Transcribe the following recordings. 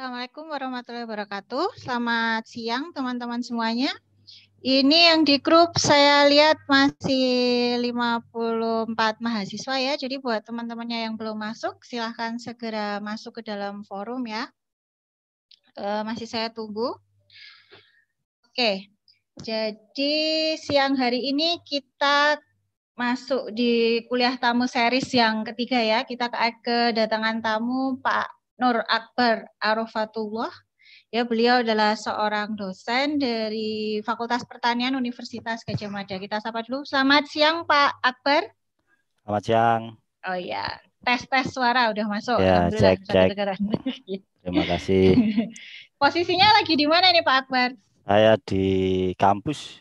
Assalamualaikum warahmatullahi wabarakatuh. Selamat siang teman-teman semuanya. Ini yang di grup saya lihat masih 54 mahasiswa ya. Jadi buat teman-temannya yang belum masuk, silahkan segera masuk ke dalam forum ya. E, masih saya tunggu. Oke, jadi siang hari ini kita masuk di kuliah tamu series yang ketiga ya. Kita ke kedatangan tamu Pak Nur Akbar Arofatullah. Ya, beliau adalah seorang dosen dari Fakultas Pertanian Universitas Gajah Mada. Kita sapa dulu. Selamat siang, Pak Akbar. Selamat siang. Oh iya, tes tes suara udah masuk. Ya, cek cek. Terima kasih. Posisinya lagi di mana nih Pak Akbar? Saya di kampus.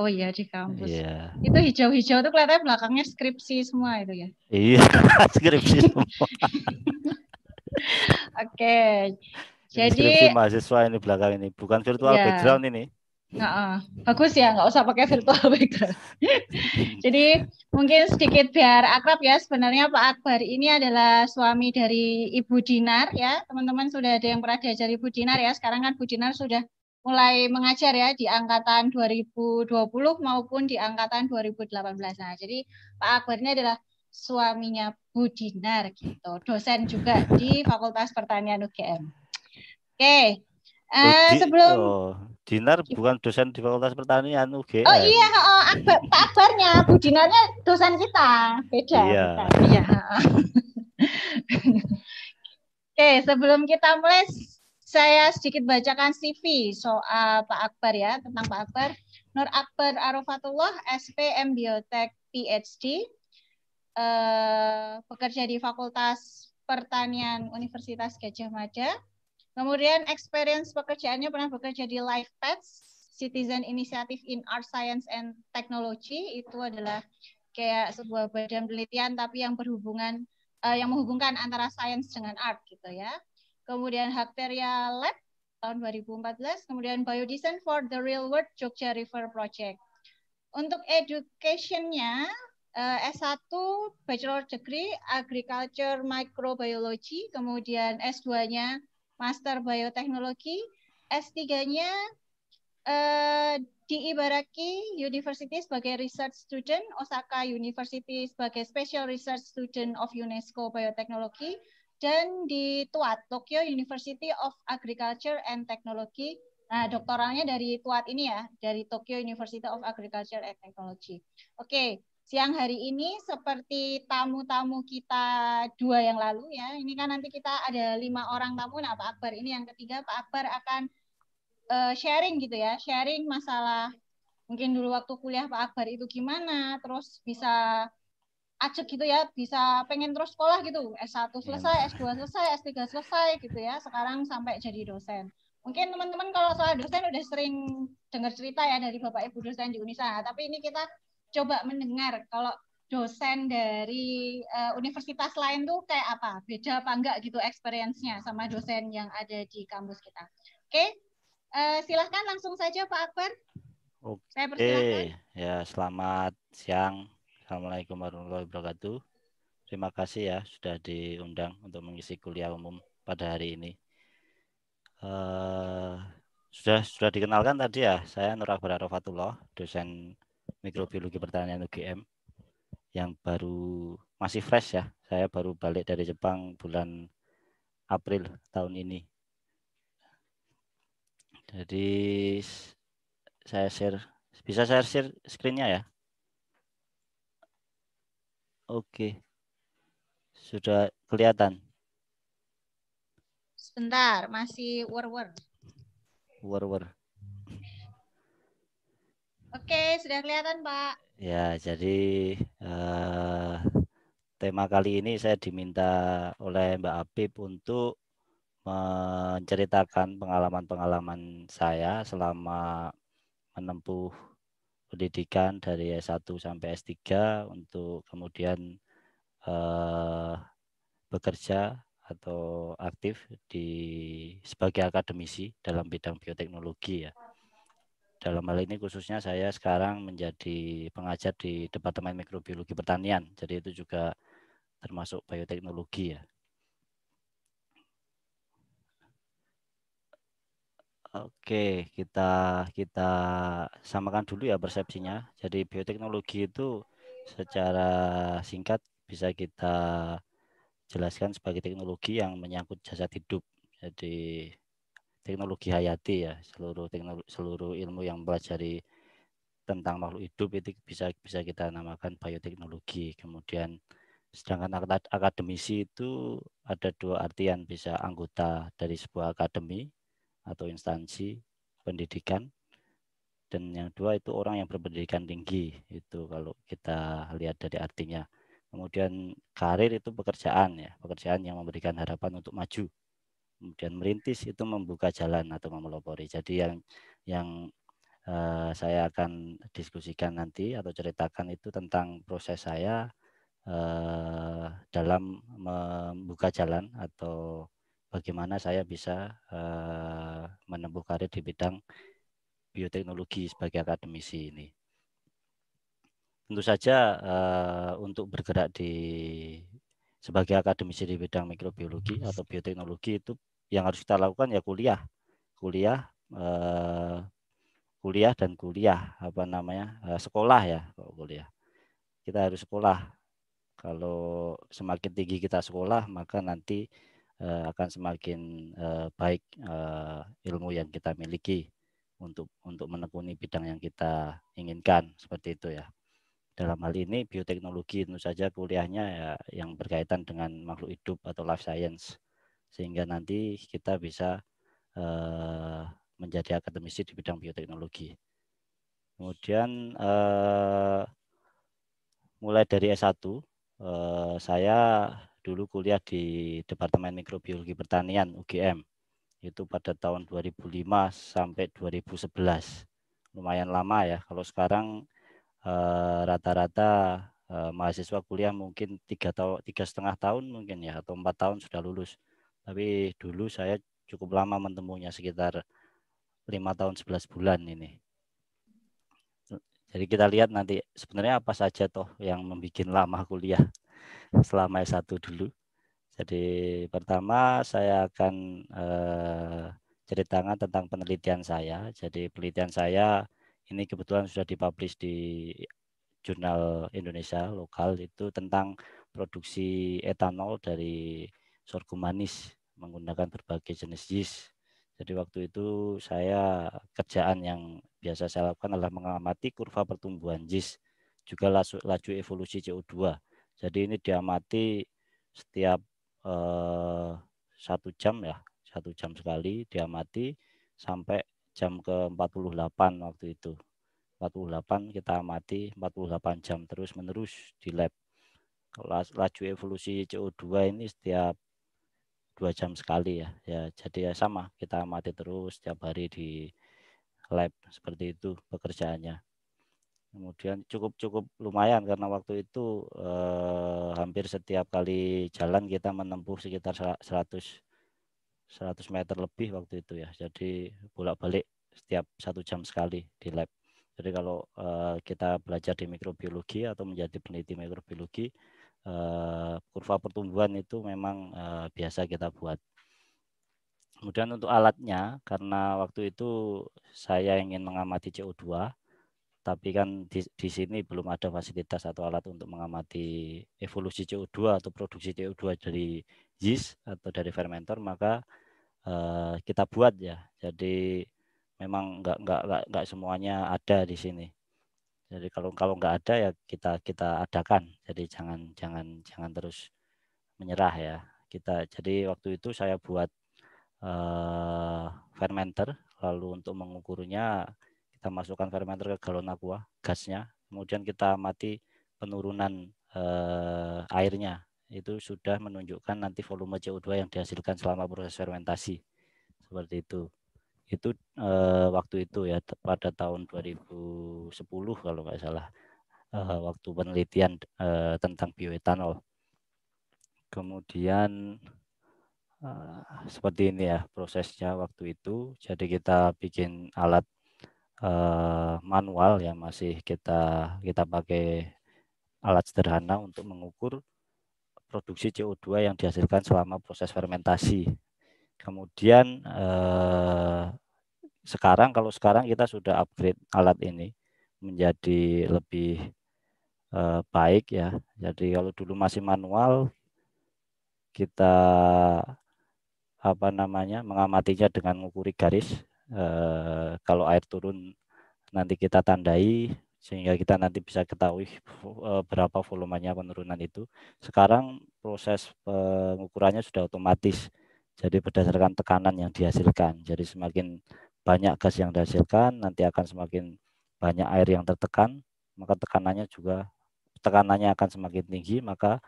Oh iya di kampus. Iya. Itu hijau-hijau tuh kelihatannya belakangnya skripsi semua itu ya. Iya, skripsi semua. Oke. Jadi mahasiswa ini belakang ini, bukan virtual ya. background ini. Nah, bagus ya, nggak usah pakai virtual background. Jadi mungkin sedikit biar akrab ya, sebenarnya Pak Akbar ini adalah suami dari Ibu Dinar ya, teman-teman sudah ada yang pernah diajar Ibu Dinar ya, sekarang kan Bu Dinar sudah mulai mengajar ya di angkatan 2020 maupun di angkatan 2018. Nah, jadi Pak Akbar ini adalah suaminya Bu Dinar gitu, dosen juga di Fakultas Pertanian UGM. Oke, okay. uh, eh, Budi, oh, sebelum oh, Dinar bukan dosen di Fakultas Pertanian UGM. Oh iya, oh, oh akbar, Pak Akbarnya Bu Dinarnya dosen kita, beda. Iya. iya. Oke, okay, sebelum kita mulai saya sedikit bacakan CV soal Pak Akbar ya, tentang Pak Akbar. Nur Akbar Arofatullah, SP Biotek PhD, eh, bekerja di Fakultas Pertanian Universitas Gajah Mada. Kemudian experience pekerjaannya pernah bekerja di Life Pets, Citizen Initiative in Art Science and Technology. Itu adalah kayak sebuah badan penelitian tapi yang berhubungan eh, yang menghubungkan antara sains dengan art gitu ya. Kemudian Bacteria Lab tahun 2014, kemudian Biodesign for the Real World Jogja River Project. Untuk education-nya Eh, S1 Bachelor Degree Agriculture Microbiology, kemudian S2-nya Master Bioteknologi, S3-nya eh, di Ibaraki University sebagai Research Student, Osaka University sebagai Special Research Student of UNESCO Bioteknologi, dan di TUAT, Tokyo University of Agriculture and Technology. Nah, doktoralnya dari TUAT ini ya, dari Tokyo University of Agriculture and Technology. Oke, okay siang hari ini seperti tamu-tamu kita dua yang lalu ya. Ini kan nanti kita ada lima orang tamu. Nah Pak Akbar ini yang ketiga. Pak Akbar akan uh, sharing gitu ya, sharing masalah mungkin dulu waktu kuliah Pak Akbar itu gimana, terus bisa acek gitu ya, bisa pengen terus sekolah gitu. S1 iya, selesai, S2 selesai, S3 selesai gitu ya. Sekarang sampai jadi dosen. Mungkin teman-teman kalau soal dosen udah sering dengar cerita ya dari Bapak Ibu dosen di Unisa, nah, tapi ini kita coba mendengar kalau dosen dari uh, universitas lain tuh kayak apa? Beda apa enggak gitu experience-nya sama dosen yang ada di kampus kita. Oke, okay? uh, eh, silahkan langsung saja Pak Akbar. Oke, Saya persilahkan. ya selamat siang. Assalamualaikum warahmatullahi wabarakatuh. Terima kasih ya sudah diundang untuk mengisi kuliah umum pada hari ini. Uh, sudah sudah dikenalkan tadi ya, saya Nur Akbar Arafatullah, dosen mikrobiologi pertanian UGM yang baru masih fresh ya. Saya baru balik dari Jepang bulan April tahun ini. Jadi saya share, bisa saya share screennya ya? Oke, sudah kelihatan. Sebentar, masih war-war. War-war. Oke, sudah kelihatan Pak. Ya, jadi uh, tema kali ini saya diminta oleh Mbak Apip untuk menceritakan pengalaman-pengalaman saya selama menempuh pendidikan dari S1 sampai S3 untuk kemudian uh, bekerja atau aktif di sebagai akademisi dalam bidang bioteknologi ya. Dalam hal ini khususnya saya sekarang menjadi pengajar di Departemen Mikrobiologi Pertanian. Jadi itu juga termasuk bioteknologi ya. Oke, kita kita samakan dulu ya persepsinya. Jadi bioteknologi itu secara singkat bisa kita jelaskan sebagai teknologi yang menyangkut jasad hidup. Jadi teknologi hayati ya seluruh teknologi seluruh ilmu yang mempelajari tentang makhluk hidup itu bisa bisa kita namakan bioteknologi kemudian sedangkan akademisi itu ada dua artian bisa anggota dari sebuah akademi atau instansi pendidikan dan yang dua itu orang yang berpendidikan tinggi itu kalau kita lihat dari artinya kemudian karir itu pekerjaan ya pekerjaan yang memberikan harapan untuk maju kemudian merintis itu membuka jalan atau memelopori. Jadi yang yang uh, saya akan diskusikan nanti atau ceritakan itu tentang proses saya uh, dalam membuka jalan atau bagaimana saya bisa uh, menempuh karir di bidang bioteknologi sebagai akademisi ini. Tentu saja uh, untuk bergerak di sebagai akademisi di bidang mikrobiologi atau bioteknologi itu yang harus kita lakukan ya kuliah kuliah eh, kuliah dan kuliah apa namanya eh, sekolah ya kalau kuliah kita harus sekolah kalau semakin tinggi kita sekolah maka nanti eh, akan semakin baik ilmu yang kita miliki untuk untuk menekuni bidang yang kita inginkan seperti itu ya dalam hal ini bioteknologi tentu saja kuliahnya ya yang berkaitan dengan makhluk hidup atau life science sehingga nanti kita bisa eh, menjadi akademisi di bidang bioteknologi. Kemudian eh, mulai dari S1 eh, saya dulu kuliah di Departemen Mikrobiologi Pertanian UGM itu pada tahun 2005 sampai 2011 lumayan lama ya kalau sekarang eh, rata-rata eh, eh, mahasiswa kuliah mungkin tiga tahun tiga setengah tahun mungkin ya atau empat tahun sudah lulus tapi dulu saya cukup lama menemunya sekitar lima tahun 11 bulan ini. Jadi kita lihat nanti sebenarnya apa saja toh yang membuat lama kuliah selama S1 dulu. Jadi pertama saya akan eh, ceritakan tentang penelitian saya. Jadi penelitian saya ini kebetulan sudah dipublish di jurnal Indonesia lokal itu tentang produksi etanol dari sorghum manis menggunakan berbagai jenis yeast. Jadi waktu itu saya kerjaan yang biasa saya lakukan adalah mengamati kurva pertumbuhan yeast, juga laju, laju evolusi CO2. Jadi ini diamati setiap eh, satu jam ya, satu jam sekali diamati sampai jam ke-48 waktu itu. 48 kita amati 48 jam terus menerus di lab. Laju evolusi CO2 ini setiap dua jam sekali ya ya jadi ya sama kita mati terus setiap hari di lab seperti itu pekerjaannya kemudian cukup cukup lumayan karena waktu itu eh, hampir setiap kali jalan kita menempuh sekitar 100 100 meter lebih waktu itu ya jadi bolak balik setiap satu jam sekali di lab jadi kalau eh, kita belajar di mikrobiologi atau menjadi peneliti mikrobiologi Eh, kurva pertumbuhan itu memang eh, biasa kita buat. Kemudian untuk alatnya, karena waktu itu saya ingin mengamati CO2, tapi kan di, di sini belum ada fasilitas atau alat untuk mengamati evolusi CO2 atau produksi CO2 dari yeast atau dari fermenter, maka eh, kita buat ya. Jadi memang nggak nggak nggak semuanya ada di sini. Jadi kalau kalau nggak ada ya kita kita adakan. Jadi jangan jangan jangan terus menyerah ya. Kita jadi waktu itu saya buat uh, fermenter, lalu untuk mengukurnya kita masukkan fermenter ke galon aqua, gasnya, kemudian kita mati penurunan uh, airnya. Itu sudah menunjukkan nanti volume CO2 yang dihasilkan selama proses fermentasi. Seperti itu itu uh, waktu itu ya pada tahun 2010 kalau nggak salah uh, waktu penelitian uh, tentang bioetanol. Kemudian uh, seperti ini ya prosesnya waktu itu. Jadi kita bikin alat uh, manual ya masih kita kita pakai alat sederhana untuk mengukur produksi CO2 yang dihasilkan selama proses fermentasi Kemudian eh, sekarang kalau sekarang kita sudah upgrade alat ini menjadi lebih eh, baik ya. Jadi kalau dulu masih manual kita apa namanya mengamatinya dengan mengukuri garis. Eh, kalau air turun nanti kita tandai sehingga kita nanti bisa ketahui eh, berapa volumenya penurunan itu. Sekarang proses eh, pengukurannya sudah otomatis jadi berdasarkan tekanan yang dihasilkan. Jadi semakin banyak gas yang dihasilkan, nanti akan semakin banyak air yang tertekan, maka tekanannya juga tekanannya akan semakin tinggi, maka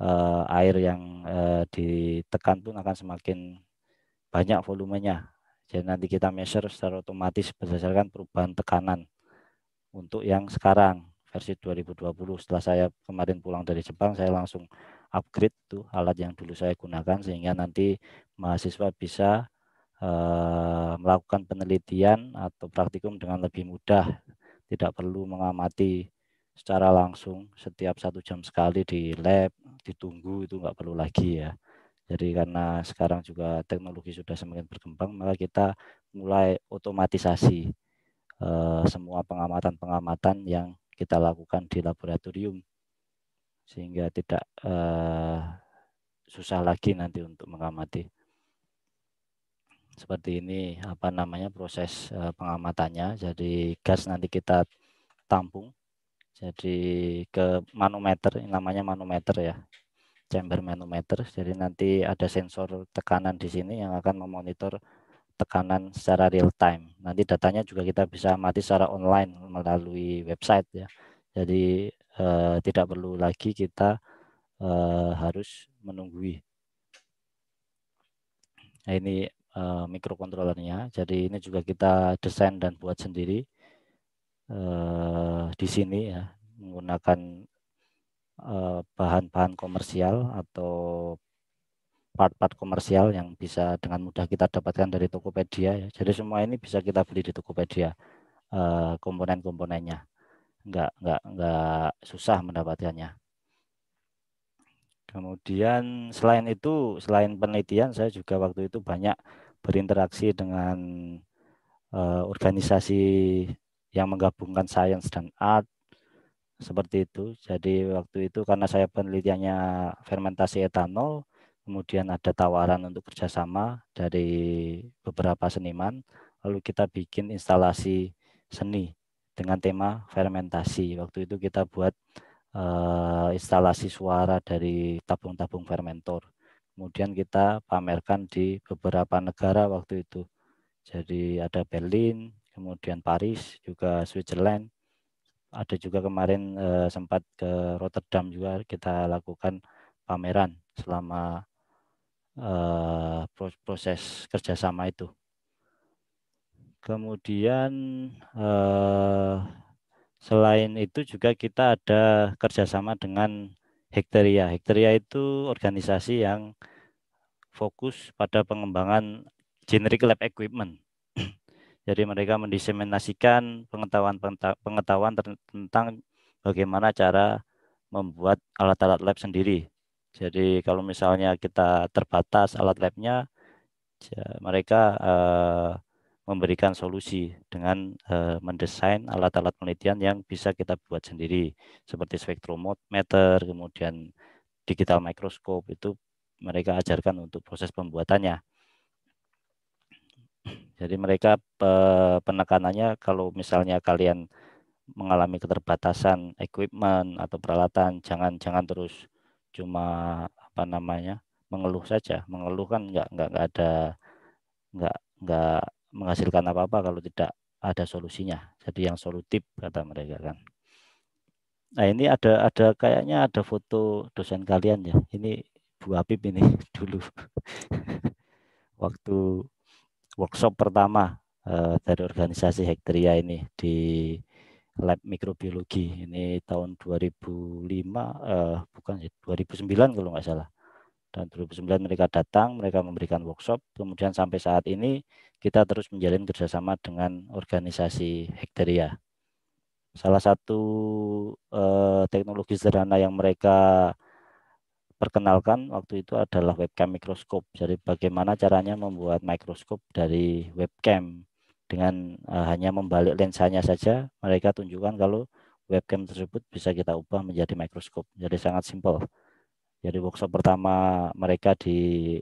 eh, air yang eh, ditekan pun akan semakin banyak volumenya. Jadi nanti kita measure secara otomatis berdasarkan perubahan tekanan untuk yang sekarang versi 2020. Setelah saya kemarin pulang dari Jepang, saya langsung upgrade tuh alat yang dulu saya gunakan sehingga nanti mahasiswa bisa uh, melakukan penelitian atau praktikum dengan lebih mudah tidak perlu mengamati secara langsung setiap satu jam sekali di lab ditunggu itu nggak perlu lagi ya jadi karena sekarang juga teknologi sudah semakin berkembang maka kita mulai otomatisasi uh, semua pengamatan-pengamatan yang kita lakukan di laboratorium sehingga tidak uh, susah lagi nanti untuk mengamati. Seperti ini apa namanya proses uh, pengamatannya. Jadi gas nanti kita tampung jadi ke manometer ini namanya manometer ya chamber manometer jadi nanti ada sensor tekanan di sini yang akan memonitor tekanan secara real time nanti datanya juga kita bisa amati secara online melalui website ya jadi uh, tidak perlu lagi kita uh, harus menunggu. Nah, ini uh, mikrokontrolernya. Jadi ini juga kita desain dan buat sendiri uh, di sini ya menggunakan bahan-bahan uh, komersial atau part-part komersial yang bisa dengan mudah kita dapatkan dari Tokopedia. Ya. Jadi semua ini bisa kita beli di Tokopedia komponen-komponennya nggak nggak nggak susah mendapatkannya. Kemudian selain itu, selain penelitian, saya juga waktu itu banyak berinteraksi dengan uh, organisasi yang menggabungkan sains dan art seperti itu. Jadi waktu itu karena saya penelitiannya fermentasi etanol, kemudian ada tawaran untuk kerjasama dari beberapa seniman, lalu kita bikin instalasi seni dengan tema fermentasi. Waktu itu kita buat uh, instalasi suara dari tabung-tabung fermentor. Kemudian kita pamerkan di beberapa negara waktu itu. Jadi ada Berlin, kemudian Paris, juga Switzerland. Ada juga kemarin uh, sempat ke Rotterdam juga kita lakukan pameran selama uh, proses kerjasama itu. Kemudian eh, selain itu juga kita ada kerjasama dengan Hektaria. Hektaria itu organisasi yang fokus pada pengembangan generic lab equipment. Jadi mereka mendiseminasikan pengetahuan-pengetahuan tentang bagaimana cara membuat alat-alat lab sendiri. Jadi kalau misalnya kita terbatas alat labnya, mereka eh, memberikan solusi dengan uh, mendesain alat-alat penelitian yang bisa kita buat sendiri seperti spektrometer, kemudian digital mikroskop itu mereka ajarkan untuk proses pembuatannya. Jadi mereka penekanannya kalau misalnya kalian mengalami keterbatasan equipment atau peralatan, jangan jangan terus cuma apa namanya mengeluh saja. Mengeluh kan nggak nggak ada nggak nggak menghasilkan apa-apa kalau tidak ada solusinya. Jadi yang solutif kata mereka kan. Nah ini ada ada kayaknya ada foto dosen kalian ya. Ini Bu Apip ini dulu waktu workshop pertama eh, dari organisasi Hektria ini di lab mikrobiologi ini tahun 2005 eh, bukan 2009 ya, kalau nggak salah Tahun 2009 mereka datang, mereka memberikan workshop, kemudian sampai saat ini kita terus menjalin kerjasama dengan organisasi Hekteria. Salah satu eh, teknologi sederhana yang mereka perkenalkan waktu itu adalah webcam mikroskop. Jadi bagaimana caranya membuat mikroskop dari webcam dengan eh, hanya membalik lensanya saja mereka tunjukkan kalau webcam tersebut bisa kita ubah menjadi mikroskop. Jadi sangat simpel. Jadi workshop pertama mereka di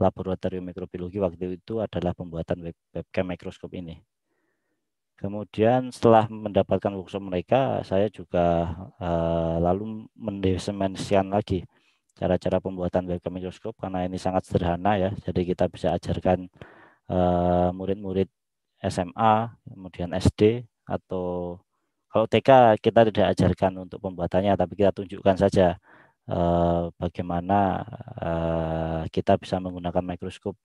laboratorium mikrobiologi waktu itu adalah pembuatan web webcam mikroskop ini. Kemudian setelah mendapatkan workshop mereka, saya juga uh, lalu mendesemensian lagi cara-cara pembuatan webcam mikroskop karena ini sangat sederhana ya. Jadi kita bisa ajarkan eh, murid-murid uh, SMA, kemudian SD atau kalau TK kita tidak ajarkan untuk pembuatannya, tapi kita tunjukkan saja Eh, bagaimana eh, kita bisa menggunakan mikroskop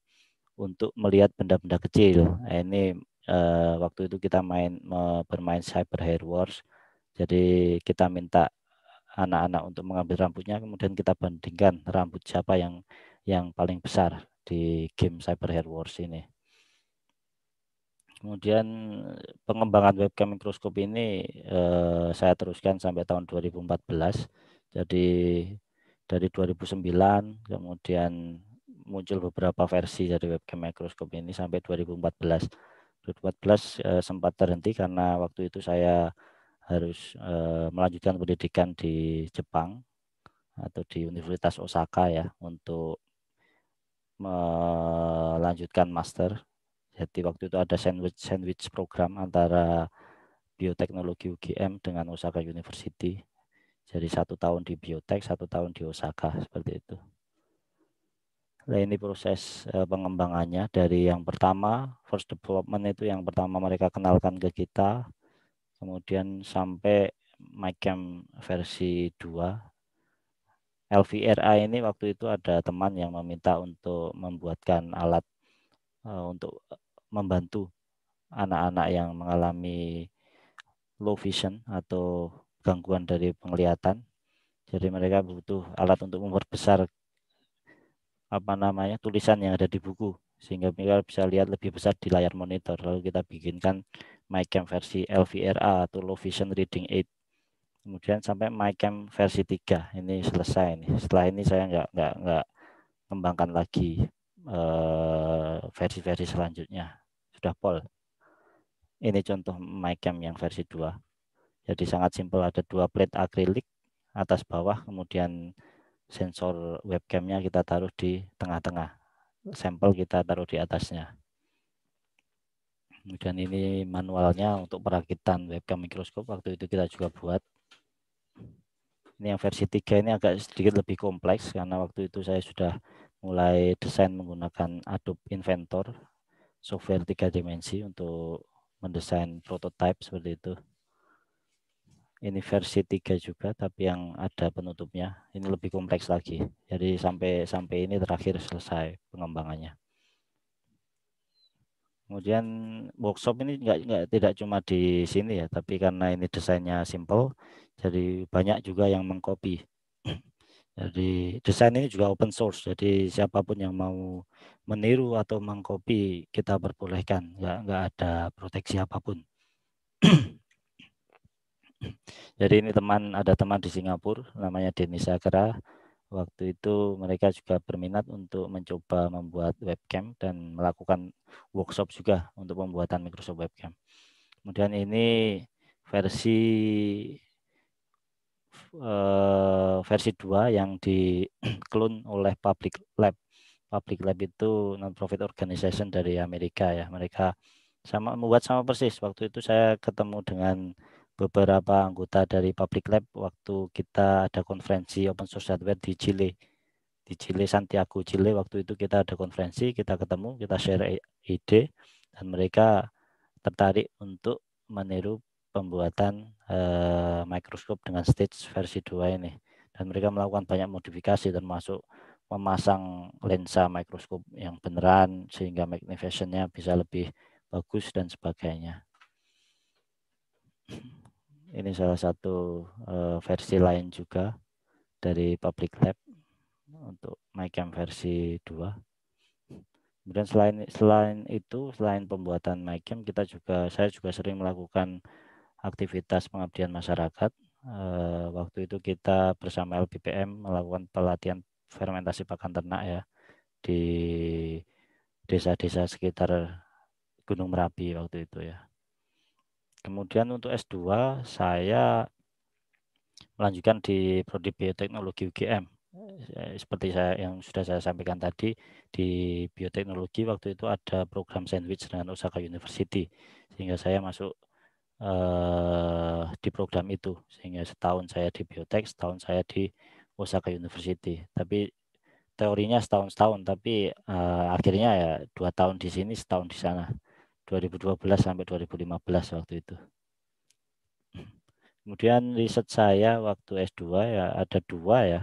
untuk melihat benda-benda kecil. Nah, ini eh, waktu itu kita main bermain Cyber Hair Wars. Jadi kita minta anak-anak untuk mengambil rambutnya, kemudian kita bandingkan rambut siapa yang yang paling besar di game Cyber Hair Wars ini. Kemudian pengembangan webcam mikroskop ini eh, saya teruskan sampai tahun 2014 jadi dari 2009 kemudian muncul beberapa versi dari webcam mikroskop ini sampai 2014. 2014 eh, sempat terhenti karena waktu itu saya harus eh, melanjutkan pendidikan di Jepang atau di Universitas Osaka ya untuk melanjutkan master. Jadi waktu itu ada sandwich sandwich program antara bioteknologi UGM dengan Osaka University. Jadi satu tahun di biotek, satu tahun di Osaka seperti itu. Nah, ini proses eh, pengembangannya dari yang pertama first development itu yang pertama mereka kenalkan ke kita, kemudian sampai MyCam versi 2. LVRA ini waktu itu ada teman yang meminta untuk membuatkan alat eh, untuk membantu anak-anak yang mengalami low vision atau gangguan dari penglihatan. Jadi mereka butuh alat untuk memperbesar apa namanya tulisan yang ada di buku sehingga mereka bisa lihat lebih besar di layar monitor. Lalu kita bikinkan MyCam versi LVRA atau Low Vision Reading Aid. Kemudian sampai MyCam versi 3 ini selesai nih. Setelah ini saya nggak nggak nggak kembangkan lagi eh, versi-versi selanjutnya. Sudah pol. Ini contoh MyCam yang versi 2. Jadi sangat simpel ada dua plate akrilik atas bawah kemudian sensor webcamnya kita taruh di tengah-tengah. Sampel kita taruh di atasnya. Kemudian ini manualnya untuk perakitan webcam mikroskop waktu itu kita juga buat. Ini yang versi 3 ini agak sedikit lebih kompleks karena waktu itu saya sudah mulai desain menggunakan Adobe Inventor software tiga dimensi untuk mendesain prototype seperti itu ini versi 3 juga tapi yang ada penutupnya ini lebih kompleks lagi jadi sampai sampai ini terakhir selesai pengembangannya kemudian workshop ini enggak, enggak tidak cuma di sini ya tapi karena ini desainnya simple jadi banyak juga yang mengcopy jadi desain ini juga open source jadi siapapun yang mau meniru atau mengcopy kita perbolehkan enggak, enggak ada proteksi apapun Jadi ini teman ada teman di Singapura namanya Denny Sakra. Waktu itu mereka juga berminat untuk mencoba membuat webcam dan melakukan workshop juga untuk pembuatan Microsoft webcam. Kemudian ini versi eh, versi 2 yang diklon oleh Public Lab. Public Lab itu non-profit organization dari Amerika ya. Mereka sama membuat sama persis. Waktu itu saya ketemu dengan beberapa anggota dari Public Lab waktu kita ada konferensi open source hardware di Chile. Di Chile, Santiago, Chile, waktu itu kita ada konferensi, kita ketemu, kita share ide, dan mereka tertarik untuk meniru pembuatan uh, mikroskop dengan stage versi 2 ini. Dan mereka melakukan banyak modifikasi termasuk memasang lensa mikroskop yang beneran sehingga magnification bisa lebih bagus dan sebagainya ini salah satu uh, versi lain juga dari public lab untuk MyCam versi 2. Kemudian selain selain itu, selain pembuatan MyCam, kita juga saya juga sering melakukan aktivitas pengabdian masyarakat. Uh, waktu itu kita bersama LPPM melakukan pelatihan fermentasi pakan ternak ya di desa-desa sekitar Gunung Merapi waktu itu ya. Kemudian untuk S2 saya melanjutkan di Prodi Bioteknologi UGM. Eh, seperti saya yang sudah saya sampaikan tadi di bioteknologi waktu itu ada program sandwich dengan Osaka University sehingga saya masuk eh, di program itu sehingga setahun saya di biotek, setahun saya di Osaka University. Tapi teorinya setahun-setahun tapi eh, akhirnya ya dua tahun di sini, setahun di sana. 2012 sampai 2015 waktu itu. Kemudian riset saya waktu S2 ya ada dua ya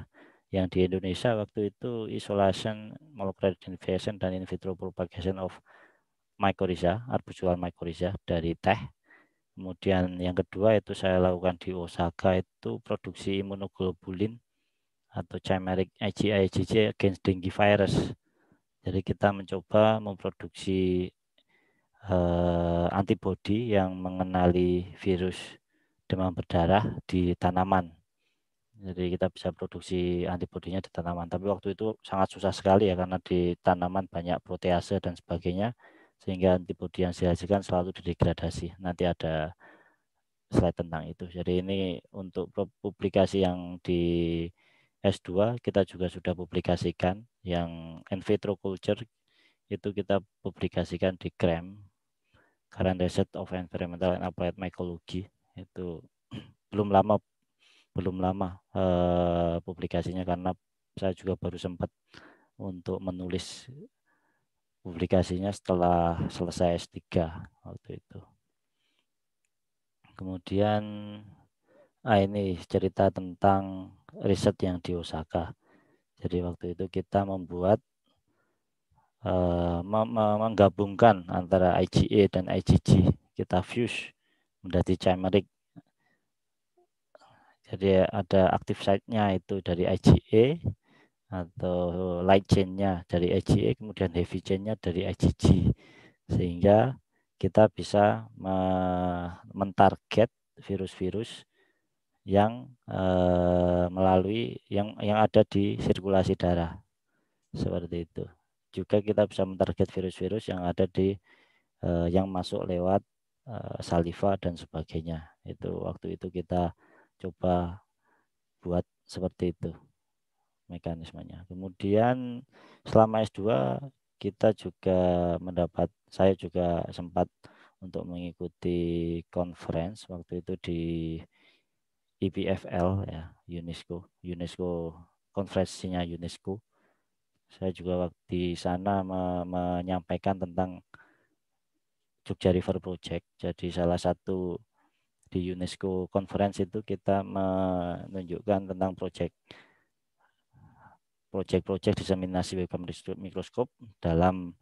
yang di Indonesia waktu itu isolation molecular identification dan in vitro propagation of mycorrhiza, arbusual mycorrhiza dari teh. Kemudian yang kedua itu saya lakukan di Osaka itu produksi imunoglobulin atau chimeric IgIgG eh, against dengue virus. Jadi kita mencoba memproduksi Eh, antibodi yang mengenali virus demam berdarah di tanaman. Jadi kita bisa produksi antibodinya di tanaman. Tapi waktu itu sangat susah sekali ya karena di tanaman banyak protease dan sebagainya sehingga antibodi yang dihasilkan selalu didegradasi. Nanti ada slide tentang itu. Jadi ini untuk publikasi yang di S2 kita juga sudah publikasikan yang in vitro culture itu kita publikasikan di CREM current research of environmental and applied mycology itu belum lama belum lama uh, publikasinya karena saya juga baru sempat untuk menulis publikasinya setelah selesai S3 waktu itu. Kemudian ah ini cerita tentang riset yang di Osaka. Jadi waktu itu kita membuat uh, menggabungkan antara IgA dan IgG kita fuse menjadi chimeric. Jadi ada aktif site-nya itu dari IgA atau light chain-nya dari IgA kemudian heavy chain-nya dari IgG sehingga kita bisa mentarget virus-virus yang eh, melalui yang yang ada di sirkulasi darah seperti itu juga kita bisa mentarget virus-virus yang ada di uh, yang masuk lewat uh, saliva dan sebagainya. Itu waktu itu kita coba buat seperti itu mekanismenya. Kemudian selama S2 kita juga mendapat saya juga sempat untuk mengikuti conference waktu itu di IPFL ya UNESCO UNESCO konferensinya UNESCO saya juga waktu di sana me menyampaikan tentang Jogja River Project. Jadi salah satu di UNESCO conference itu kita menunjukkan tentang project project proyek diseminasi webcam mikroskop dalam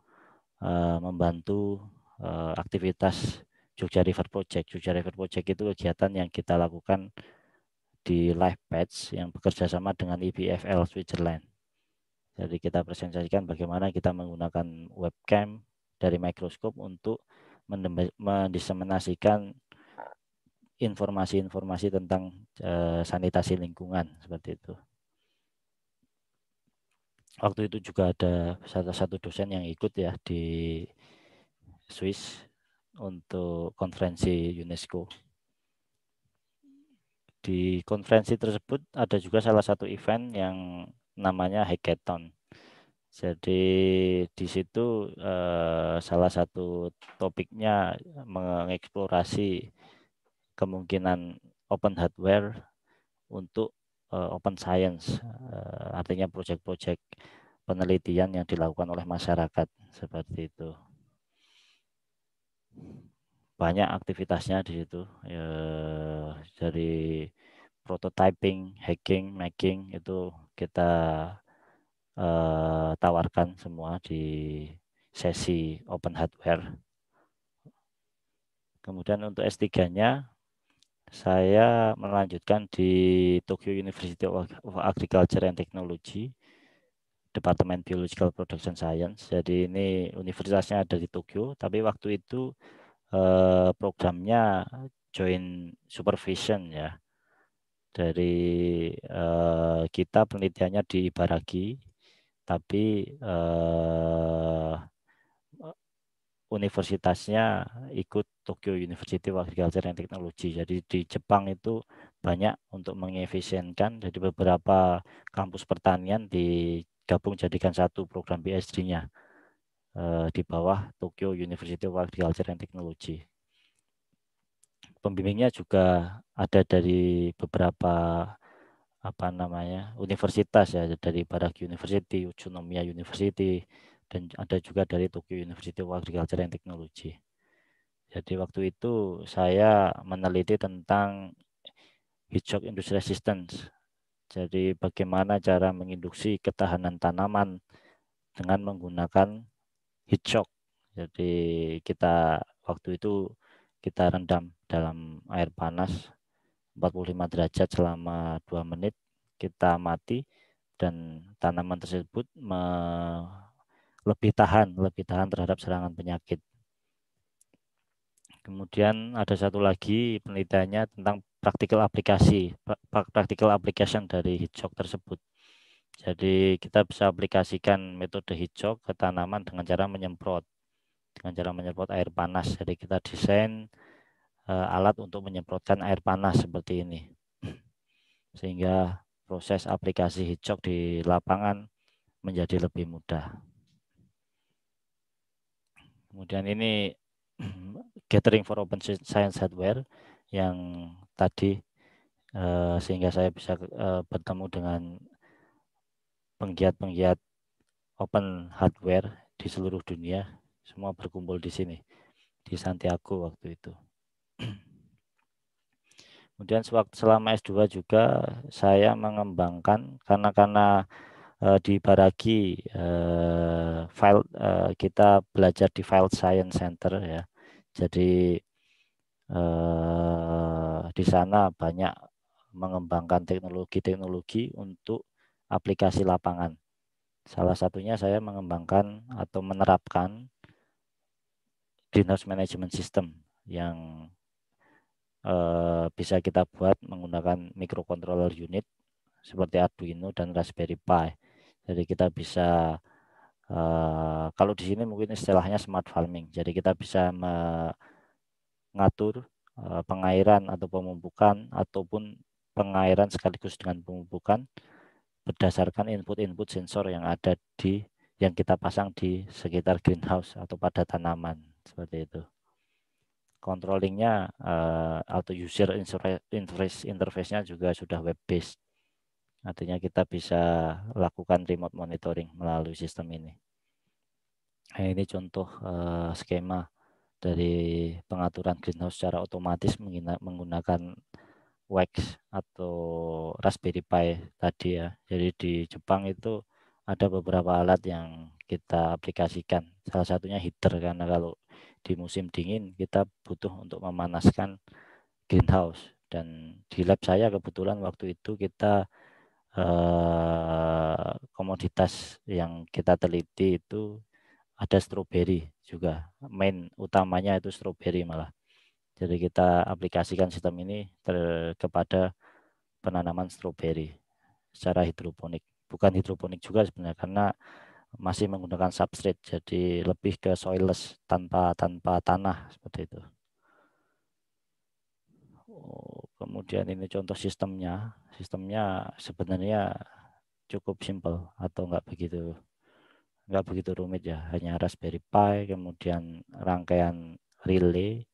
uh, membantu uh, aktivitas Jogja River Project. Jogja River Project itu kegiatan yang kita lakukan di Live Patch yang bekerja sama dengan IBFL e Switzerland. Jadi kita presentasikan bagaimana kita menggunakan webcam dari mikroskop untuk mendiseminasikan informasi-informasi tentang eh, sanitasi lingkungan seperti itu. Waktu itu juga ada salah satu dosen yang ikut ya di Swiss untuk konferensi UNESCO. Di konferensi tersebut ada juga salah satu event yang namanya hackathon. Jadi di situ eh, salah satu topiknya mengeksplorasi kemungkinan open hardware untuk eh, open science, eh, artinya proyek-proyek penelitian yang dilakukan oleh masyarakat seperti itu. Banyak aktivitasnya di situ, eh, dari prototyping, hacking, making itu kita uh, tawarkan semua di sesi open hardware. Kemudian untuk S3-nya saya melanjutkan di Tokyo University of Agriculture and Technology, Departemen Biological Production Science. Jadi ini universitasnya ada di Tokyo, tapi waktu itu eh, programnya join supervision ya dari eh, kita penelitiannya di Ibaraki, tapi eh, universitasnya ikut Tokyo University of Agriculture and Technology. Jadi di Jepang itu banyak untuk mengefisienkan. Jadi beberapa kampus pertanian digabung jadikan satu program PhD-nya eh, di bawah Tokyo University of Agriculture and Technology pembimbingnya juga ada dari beberapa apa namanya universitas ya dari Barak University, Utsunomiya University, dan ada juga dari Tokyo University of Agriculture and Technology. Jadi waktu itu saya meneliti tentang hedgehog industry resistance. Jadi bagaimana cara menginduksi ketahanan tanaman dengan menggunakan hedgehog. Jadi kita waktu itu kita rendam dalam air panas 45 derajat selama 2 menit, kita mati dan tanaman tersebut me lebih tahan, lebih tahan terhadap serangan penyakit. Kemudian ada satu lagi penelitiannya tentang praktikal aplikasi, praktikal application dari hijok tersebut. Jadi kita bisa aplikasikan metode hijok ke tanaman dengan cara menyemprot dengan cara menyemprot air panas. Jadi kita desain eh, alat untuk menyemprotkan air panas seperti ini. Sehingga proses aplikasi hijok di lapangan menjadi lebih mudah. Kemudian ini gathering for open science hardware yang tadi eh, sehingga saya bisa eh, bertemu dengan penggiat-penggiat open hardware di seluruh dunia semua berkumpul di sini di Santiago waktu itu. Kemudian sewaktu selama S2 juga saya mengembangkan karena karena e, di Baragi e, file e, kita belajar di File Science Center ya. Jadi e, di sana banyak mengembangkan teknologi-teknologi untuk aplikasi lapangan. Salah satunya saya mengembangkan atau menerapkan greenhouse management system yang uh, bisa kita buat menggunakan microcontroller unit seperti Arduino dan Raspberry Pi. Jadi kita bisa uh, kalau di sini mungkin istilahnya smart farming. Jadi kita bisa mengatur uh, pengairan atau pemupukan ataupun pengairan sekaligus dengan pemupukan berdasarkan input-input sensor yang ada di yang kita pasang di sekitar greenhouse atau pada tanaman seperti itu. Controllingnya uh, eh, atau user interface interface-nya juga sudah web based. Artinya kita bisa lakukan remote monitoring melalui sistem ini. Nah, ini contoh uh, skema dari pengaturan greenhouse secara otomatis menggunakan wax atau Raspberry Pi tadi ya. Jadi di Jepang itu ada beberapa alat yang kita aplikasikan. Salah satunya heater karena kalau di musim dingin kita butuh untuk memanaskan greenhouse dan di lab saya kebetulan waktu itu kita eh, komoditas yang kita teliti itu ada stroberi juga main utamanya itu stroberi malah jadi kita aplikasikan sistem ini ter, kepada penanaman stroberi secara hidroponik bukan hidroponik juga sebenarnya karena masih menggunakan substrate jadi lebih ke soilless tanpa tanpa tanah seperti itu. Oh, kemudian ini contoh sistemnya. Sistemnya sebenarnya cukup simple atau enggak begitu enggak begitu rumit ya, hanya Raspberry Pi, kemudian rangkaian relay,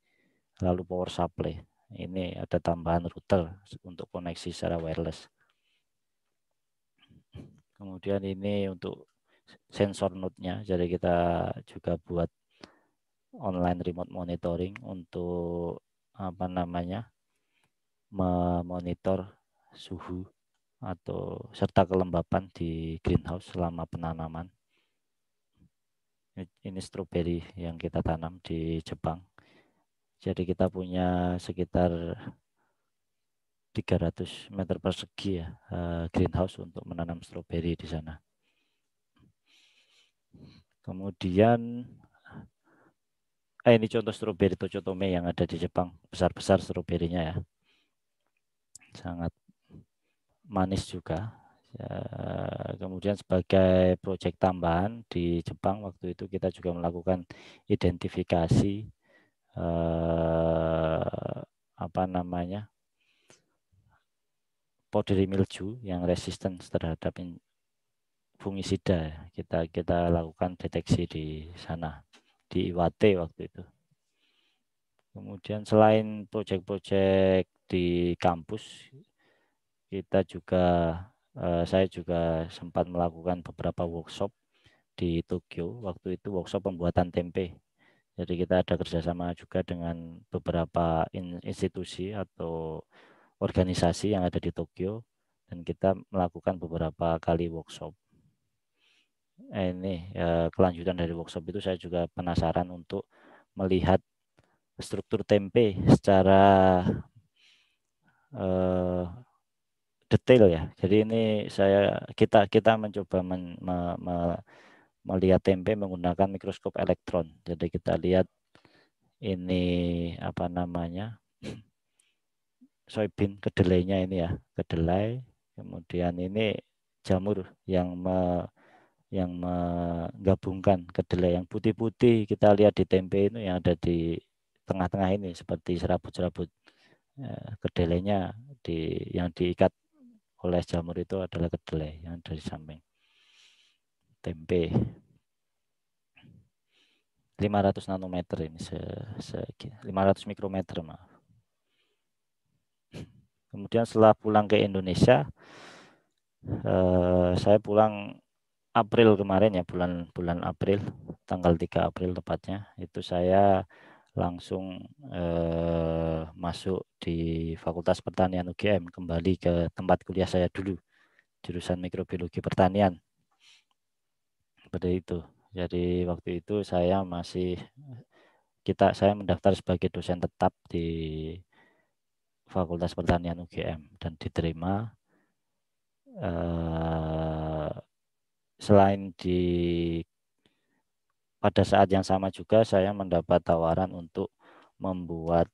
lalu power supply. Ini ada tambahan router untuk koneksi secara wireless. Kemudian ini untuk sensor node-nya. Jadi kita juga buat online remote monitoring untuk apa namanya memonitor suhu atau serta kelembapan di greenhouse selama penanaman. Ini stroberi yang kita tanam di Jepang. Jadi kita punya sekitar 300 meter persegi ya eh, greenhouse untuk menanam stroberi di sana. Kemudian eh, ini contoh stroberi Tochotome yang ada di Jepang. Besar-besar stroberinya ya. Sangat manis juga. Ya, kemudian sebagai proyek tambahan di Jepang waktu itu kita juga melakukan identifikasi eh, apa namanya powdery mildew yang resisten terhadap fungisida kita kita lakukan deteksi di sana di Iwate waktu itu. Kemudian selain proyek-proyek di kampus kita juga eh, saya juga sempat melakukan beberapa workshop di Tokyo. Waktu itu workshop pembuatan tempe. Jadi kita ada kerjasama juga dengan beberapa institusi atau organisasi yang ada di Tokyo dan kita melakukan beberapa kali workshop Eh, ini ya, kelanjutan dari workshop itu saya juga penasaran untuk melihat struktur tempe secara eh, detail ya. Jadi ini saya kita kita mencoba men, me, me, melihat tempe menggunakan mikroskop elektron. Jadi kita lihat ini apa namanya soybean kedelainya ini ya kedelai kemudian ini jamur yang me, yang menggabungkan kedelai yang putih-putih kita lihat di tempe itu yang ada di tengah-tengah ini seperti serabut-serabut eh, kedelainya di yang diikat oleh jamur itu adalah kedelai yang dari samping tempe 500 nanometer ini se, se 500 mikrometer maaf. Kemudian setelah pulang ke Indonesia eh, saya pulang April kemarin ya bulan bulan April tanggal 3 April tepatnya itu saya langsung eh, masuk di Fakultas Pertanian UGM kembali ke tempat kuliah saya dulu jurusan mikrobiologi pertanian seperti itu jadi waktu itu saya masih kita saya mendaftar sebagai dosen tetap di Fakultas Pertanian UGM dan diterima eh, selain di pada saat yang sama juga saya mendapat tawaran untuk membuat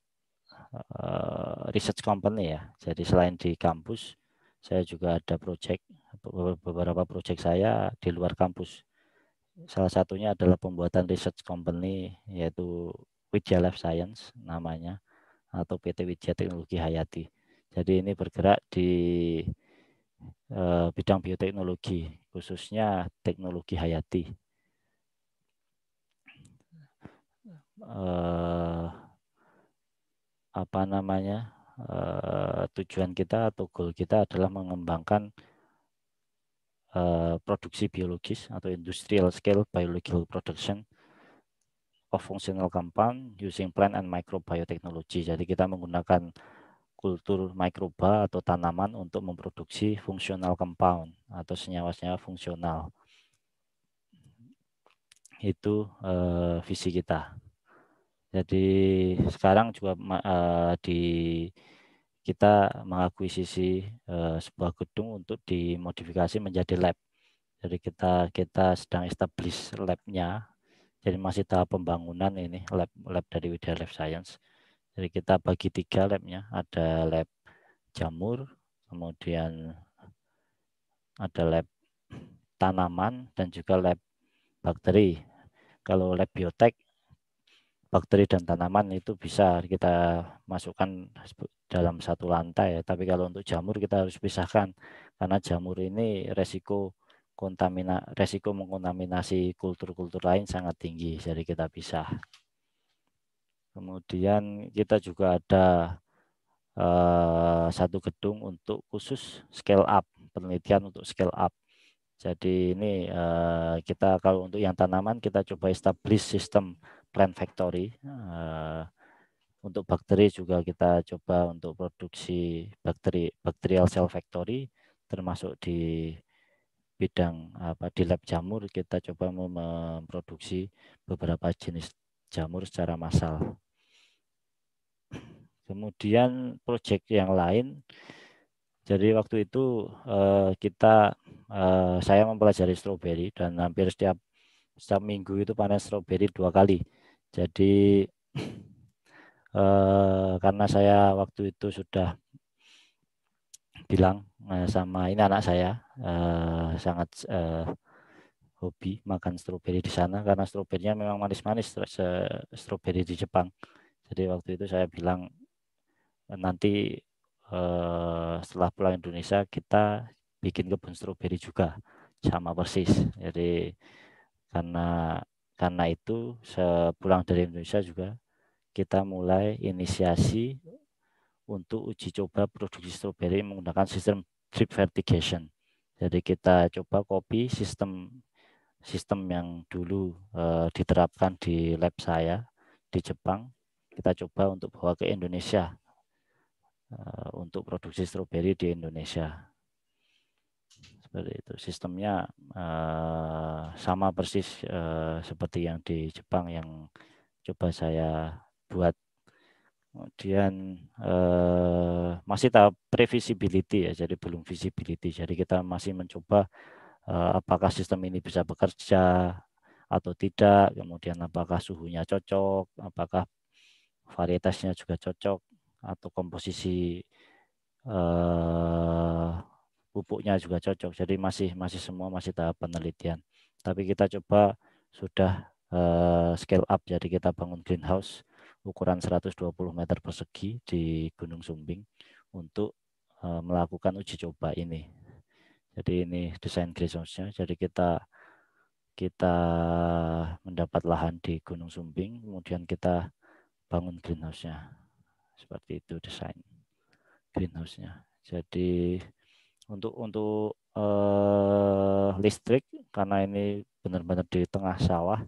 uh, research company ya. Jadi selain di kampus, saya juga ada project beberapa project saya di luar kampus. Salah satunya adalah pembuatan research company yaitu Widya Life Science namanya atau PT Widya Teknologi Hayati. Jadi ini bergerak di Eh, bidang bioteknologi, khususnya teknologi hayati. Eh, apa namanya? Eh, tujuan kita atau goal kita adalah mengembangkan produksi biologis atau industrial scale biological production of functional compound using plant and microbiotechnology. Jadi kita menggunakan kultur mikroba atau tanaman untuk memproduksi fungsional compound atau senyawa-senyawa fungsional. Itu eh, visi kita. Jadi sekarang juga eh, di kita mengakuisisi eh, sebuah gedung untuk dimodifikasi menjadi lab. Jadi kita kita sedang establish labnya. Jadi masih tahap pembangunan ini lab lab dari Widya Life Science jadi kita bagi tiga labnya, ada lab jamur, kemudian ada lab tanaman dan juga lab bakteri. Kalau lab biotek, bakteri dan tanaman itu bisa kita masukkan dalam satu lantai. Ya. Tapi kalau untuk jamur kita harus pisahkan karena jamur ini resiko kontamina resiko mengkontaminasi kultur-kultur lain sangat tinggi. Jadi kita pisah. Kemudian kita juga ada uh, satu gedung untuk khusus scale up, penelitian untuk scale up. Jadi ini uh, kita kalau untuk yang tanaman kita coba establish sistem plant factory. Uh, untuk bakteri juga kita coba untuk produksi bakteri bacterial cell factory termasuk di bidang apa di lab jamur kita coba memproduksi beberapa jenis jamur secara massal. Kemudian proyek yang lain, jadi waktu itu eh, kita eh, saya mempelajari stroberi dan hampir setiap setiap minggu itu panen stroberi dua kali. Jadi eh, karena saya waktu itu sudah bilang sama ini anak saya sangat hobi makan stroberi di sana karena stroberinya memang manis-manis stroberi di Jepang. Jadi waktu itu saya bilang nanti eh, setelah pulang Indonesia kita bikin kebun stroberi juga sama persis. Jadi karena karena itu sepulang dari Indonesia juga kita mulai inisiasi untuk uji coba produksi stroberi menggunakan sistem drip fertigation. Jadi kita coba copy sistem sistem yang dulu e, diterapkan di lab saya di Jepang. Kita coba untuk bawa ke Indonesia Eh, untuk produksi stroberi di Indonesia. Seperti itu. Sistemnya eh, sama persis eh, seperti yang di Jepang yang coba saya buat. Kemudian masih tahap previsibility ya, jadi belum visibility. Jadi kita masih mencoba apakah sistem ini bisa bekerja atau tidak, kemudian apakah suhunya cocok, apakah varietasnya juga cocok atau komposisi eh, pupuknya juga cocok. Jadi masih masih semua masih tahap penelitian. Tapi kita coba sudah eh, scale up jadi kita bangun greenhouse ukuran 120 meter persegi di Gunung Sumbing untuk eh, melakukan uji coba ini. Jadi ini desain greenhouse-nya. Jadi kita kita mendapat lahan di Gunung Sumbing, kemudian kita bangun greenhouse-nya seperti itu desain greenhouse-nya. Jadi untuk untuk uh, listrik karena ini benar-benar di tengah sawah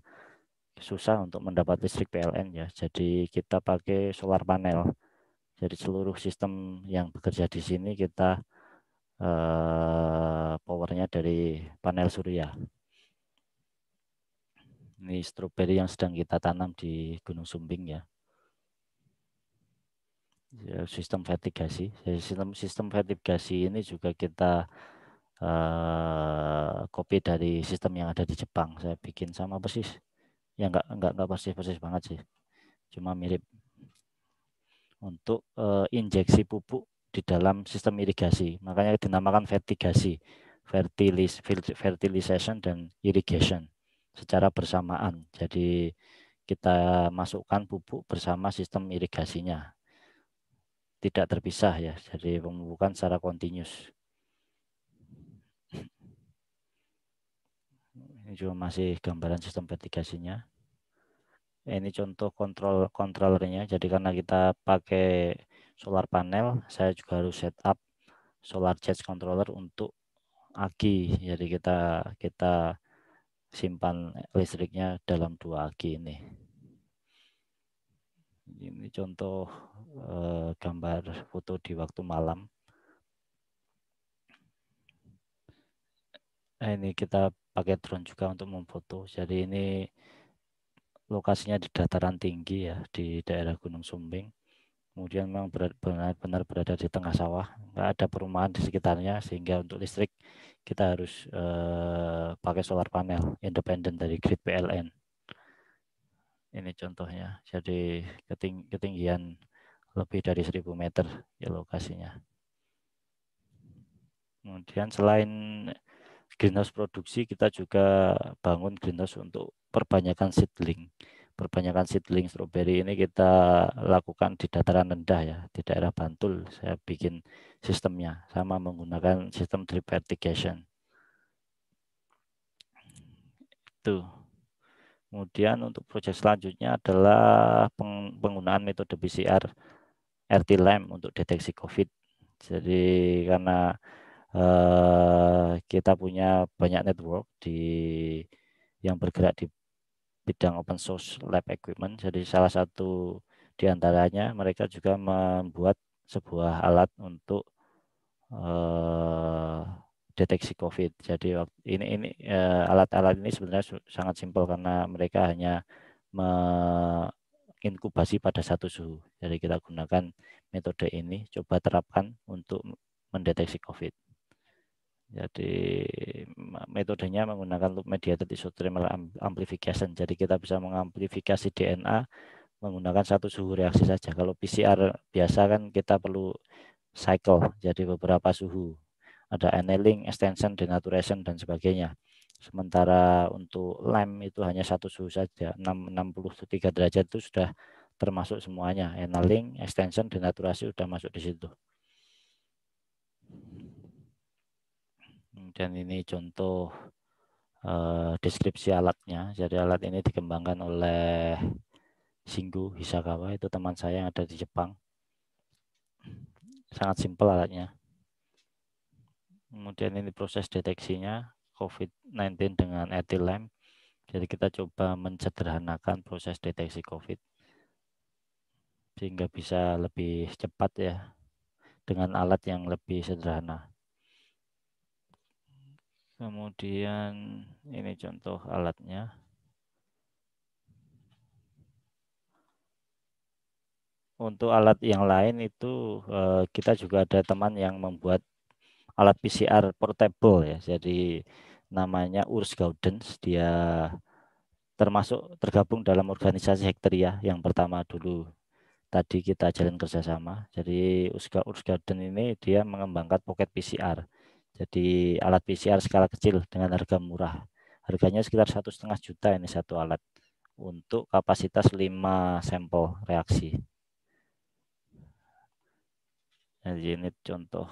susah untuk mendapat listrik PLN ya. Jadi kita pakai solar panel. Jadi seluruh sistem yang bekerja di sini kita uh, powernya dari panel surya. Ini stroberi yang sedang kita tanam di Gunung Sumbing ya. Ya, sistem fatigasi. Ya, sistem sistem fatigasi ini juga kita uh, copy dari sistem yang ada di Jepang. Saya bikin sama persis. Ya enggak enggak enggak persis persis banget sih. Cuma mirip. Untuk uh, injeksi pupuk di dalam sistem irigasi. Makanya dinamakan vertigasi, fertilis, fertilization dan irrigation secara bersamaan. Jadi kita masukkan pupuk bersama sistem irigasinya tidak terpisah ya, jadi pembukaan secara continuous. Ini juga masih gambaran sistem vertigasinya. Ini contoh kontrol kontrolernya Jadi karena kita pakai solar panel, saya juga harus setup solar charge controller untuk aki. Jadi kita kita simpan listriknya dalam dua aki ini. Ini contoh eh, gambar foto di waktu malam. Nah, ini kita pakai drone juga untuk memfoto. Jadi ini lokasinya di dataran tinggi ya di daerah Gunung Sumbing. Kemudian memang benar-benar berada di tengah sawah, nggak ada perumahan di sekitarnya sehingga untuk listrik kita harus eh, pakai solar panel independen dari grid PLN ini contohnya jadi keting ketinggian lebih dari 1000 meter ya lokasinya kemudian selain greenhouse produksi kita juga bangun greenhouse untuk perbanyakan seedling perbanyakan seedling strawberry ini kita lakukan di dataran rendah ya di daerah Bantul saya bikin sistemnya sama menggunakan sistem drip irrigation itu Kemudian untuk proses selanjutnya adalah penggunaan metode PCR RT-LAM untuk deteksi COVID. Jadi karena eh, kita punya banyak network di yang bergerak di bidang open source lab equipment. Jadi salah satu di antaranya mereka juga membuat sebuah alat untuk uh, deteksi COVID. Jadi ini ini eh, alat-alat ini sebenarnya sangat simpel karena mereka hanya menginkubasi pada satu suhu. Jadi kita gunakan metode ini, coba terapkan untuk mendeteksi COVID. Jadi metodenya menggunakan loop mediated isothermal amplification. Jadi kita bisa mengamplifikasi DNA menggunakan satu suhu reaksi saja. Kalau PCR biasa kan kita perlu cycle, jadi beberapa suhu ada annealing, extension, denaturation, dan sebagainya. Sementara untuk lem itu hanya satu suhu saja, 63 derajat itu sudah termasuk semuanya. Annealing, extension, denaturasi sudah masuk di situ. Dan ini contoh eh, deskripsi alatnya. Jadi alat ini dikembangkan oleh Singu Hisakawa, itu teman saya yang ada di Jepang. Sangat simpel alatnya. Kemudian ini proses deteksinya COVID-19 dengan etilem. Jadi kita coba mencederhanakan proses deteksi COVID sehingga bisa lebih cepat ya dengan alat yang lebih sederhana. Kemudian ini contoh alatnya. Untuk alat yang lain itu eh, kita juga ada teman yang membuat alat PCR portable ya. Jadi namanya Urs Gaudens, dia termasuk tergabung dalam organisasi hektaria yang pertama dulu tadi kita jalin kerjasama. Jadi Uska Urs Gaudens ini dia mengembangkan pocket PCR. Jadi alat PCR skala kecil dengan harga murah. Harganya sekitar satu setengah juta ini satu alat untuk kapasitas lima sampel reaksi. Jadi ini contoh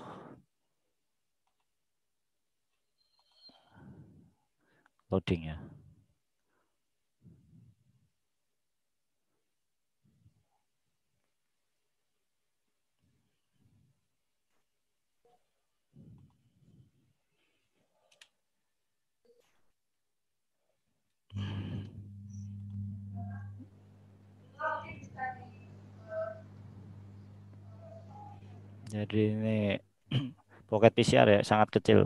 loading ya. Jadi ini pocket PCR ya sangat kecil.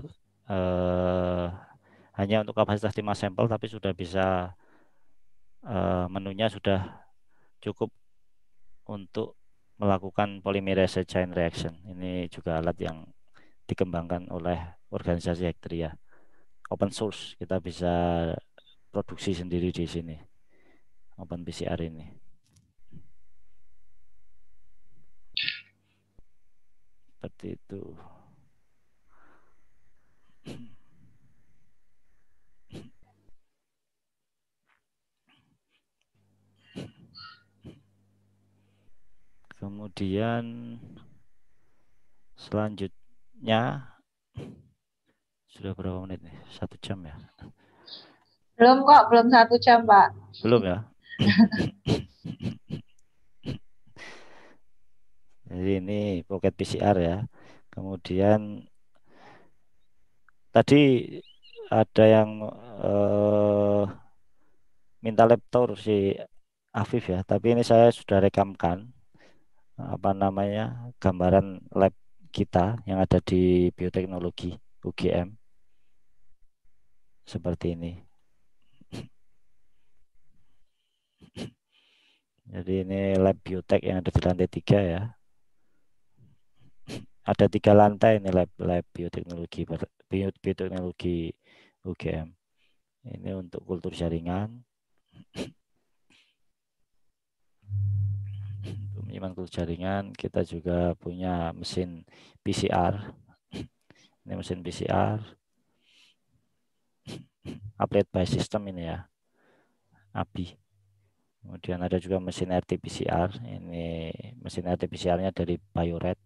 Eh hanya untuk kapasitas 5 sampel tapi sudah bisa uh, menunya sudah cukup untuk melakukan polymerase chain reaction. Ini juga alat yang dikembangkan oleh organisasi Hektria. Open source, kita bisa produksi sendiri di sini. Open PCR ini. Seperti itu. Kemudian selanjutnya sudah berapa menit nih? Satu jam ya? Belum kok, belum satu jam Pak. Belum ya? Jadi ini pocket PCR ya. Kemudian tadi ada yang eh, minta laptop si Afif ya, tapi ini saya sudah rekamkan apa namanya gambaran lab kita yang ada di bioteknologi UGM seperti ini. Jadi ini lab biotek yang ada di lantai tiga ya. Ada tiga lantai ini lab lab bioteknologi bioteknologi UGM. Ini untuk kultur jaringan. Iman Jaringan kita juga punya mesin PCR. Ini mesin PCR. Update by system ini ya. API. Kemudian ada juga mesin RT-PCR. Ini mesin RT-PCR-nya dari Bioret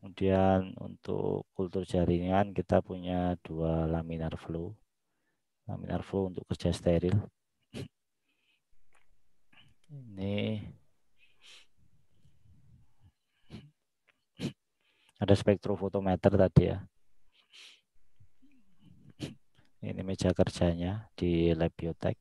Kemudian untuk kultur jaringan kita punya dua laminar flow. Laminar flow untuk kerja steril ini ada spektrofotometer tadi ya. Ini meja kerjanya di lab biotek.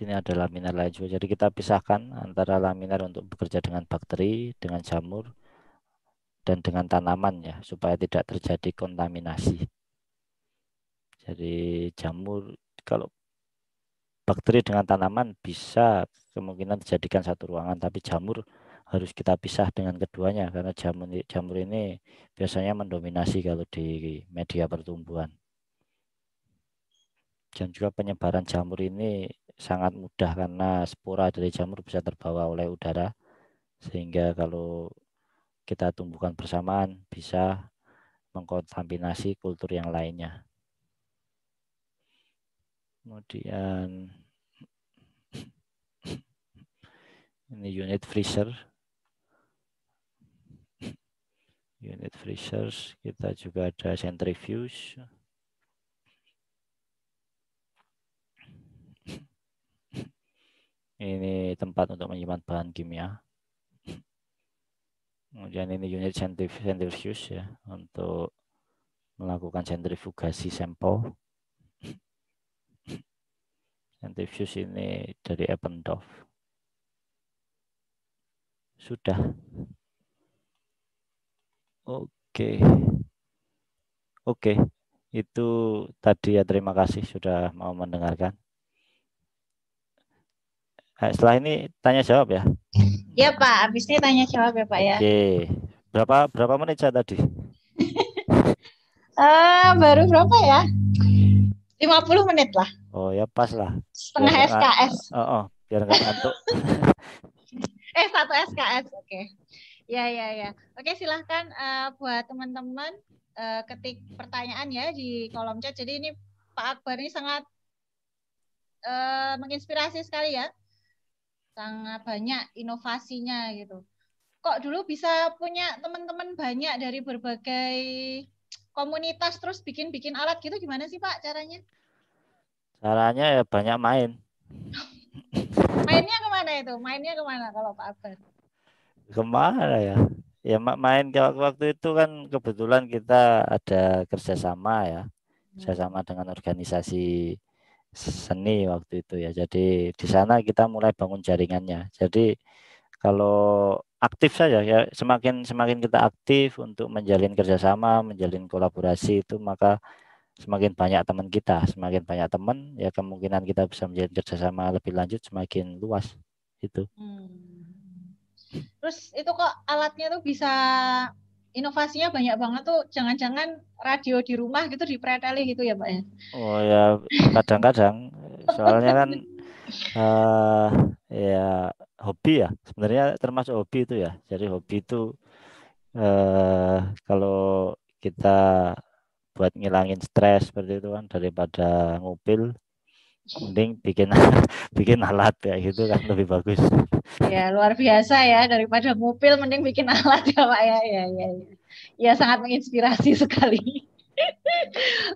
sini ada laminar lain juga. Jadi kita pisahkan antara laminar untuk bekerja dengan bakteri, dengan jamur, dan dengan tanaman ya, supaya tidak terjadi kontaminasi. Jadi jamur kalau bakteri dengan tanaman bisa kemungkinan dijadikan satu ruangan, tapi jamur harus kita pisah dengan keduanya karena jamur jamur ini biasanya mendominasi kalau di media pertumbuhan dan juga penyebaran jamur ini sangat mudah karena spora dari jamur bisa terbawa oleh udara sehingga kalau kita tumbuhkan bersamaan bisa mengkontaminasi kultur yang lainnya. Kemudian ini unit freezer. Unit freezers kita juga ada centrifuge Ini tempat untuk menyimpan bahan kimia. Kemudian ini unit centrifuge ya untuk melakukan sentrifugasi sampel. Centrifuge ini dari Eppendorf. Sudah. Oke. Oke. Itu tadi ya terima kasih sudah mau mendengarkan. Nah, setelah ini tanya jawab ya. Iya Pak, habis ini tanya jawab ya Pak ya. Oke. Berapa berapa menit saya tadi? uh, baru berapa ya? 50 menit lah. Oh ya pas lah. Setengah biar SKS. Gak, oh, oh, biar nggak ngantuk. eh satu SKS, oke. Okay. Ya ya ya. Oke silahkan uh, buat teman-teman uh, ketik pertanyaan ya di kolom chat. Jadi ini Pak Akbar ini sangat uh, menginspirasi sekali ya sangat banyak inovasinya gitu. Kok dulu bisa punya teman-teman banyak dari berbagai komunitas terus bikin-bikin alat gitu gimana sih Pak caranya? Caranya ya banyak main. Mainnya kemana itu? Mainnya kemana kalau Pak Akbar? Kemana ya? Ya main waktu itu kan kebetulan kita ada kerjasama ya, hmm. kerjasama dengan organisasi seni waktu itu ya. Jadi di sana kita mulai bangun jaringannya. Jadi kalau aktif saja ya semakin semakin kita aktif untuk menjalin kerjasama, menjalin kolaborasi itu maka semakin banyak teman kita, semakin banyak teman ya kemungkinan kita bisa menjalin kerjasama lebih lanjut semakin luas itu. Hmm. Terus itu kok alatnya tuh bisa inovasinya banyak banget tuh jangan-jangan radio di rumah gitu di preteli gitu ya Pak ya. Oh ya, kadang-kadang soalnya kan uh, ya hobi ya. Sebenarnya termasuk hobi itu ya. Jadi hobi itu uh, kalau kita buat ngilangin stres seperti itu kan daripada ngupil mending bikin bikin alat ya itu kan lebih bagus. Ya luar biasa ya daripada mobil mending bikin alat ya pak ya ya ya ya sangat menginspirasi sekali.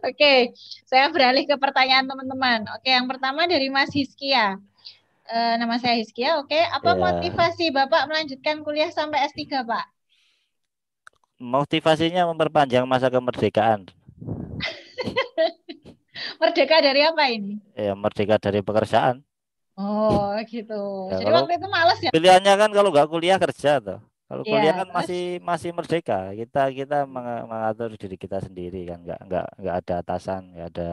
Oke, saya beralih ke pertanyaan teman-teman. Oke, yang pertama dari Mas Hiskia. E, nama saya Hiskia. Oke, apa ya. motivasi Bapak melanjutkan kuliah sampai S3, Pak? Motivasinya memperpanjang masa kemerdekaan. Merdeka dari apa ini? Ya, merdeka dari pekerjaan. Oh, gitu. ya, Jadi waktu itu males ya. Pilihannya kan kalau nggak kuliah kerja tuh. Kalau ya, kuliah kan terus? masih masih merdeka. Kita kita mengatur diri kita sendiri kan nggak nggak nggak ada atasan, nggak ada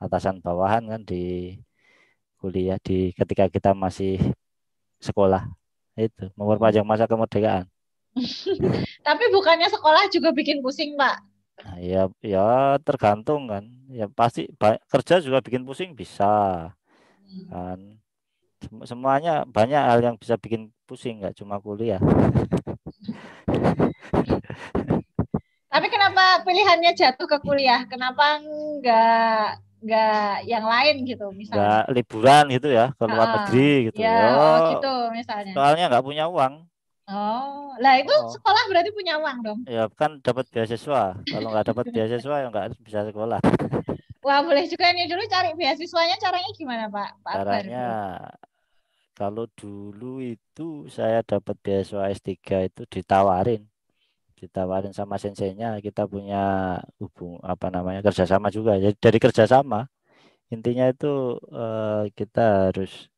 atasan bawahan kan di kuliah di ketika kita masih sekolah. Itu memperpanjang masa kemerdekaan. Tapi bukannya sekolah juga bikin pusing, Pak? Nah, ya ya tergantung kan ya pasti kerja juga bikin pusing bisa hmm. kan semuanya banyak hal yang bisa bikin pusing nggak cuma kuliah tapi kenapa pilihannya jatuh ke kuliah kenapa nggak nggak yang lain gitu misalnya nggak liburan gitu ya ke luar negeri gitu ya oh, gitu misalnya soalnya nggak punya uang Oh, lah itu oh. sekolah berarti punya uang dong? Ya kan dapat beasiswa. Kalau nggak dapat beasiswa ya nggak bisa sekolah. Wah boleh juga ini dulu cari beasiswanya caranya gimana Pak? Pak caranya kalau dulu itu saya dapat beasiswa S3 itu ditawarin ditawarin sama sensenya kita punya hubung apa namanya kerjasama juga jadi ya, dari kerjasama intinya itu eh, kita harus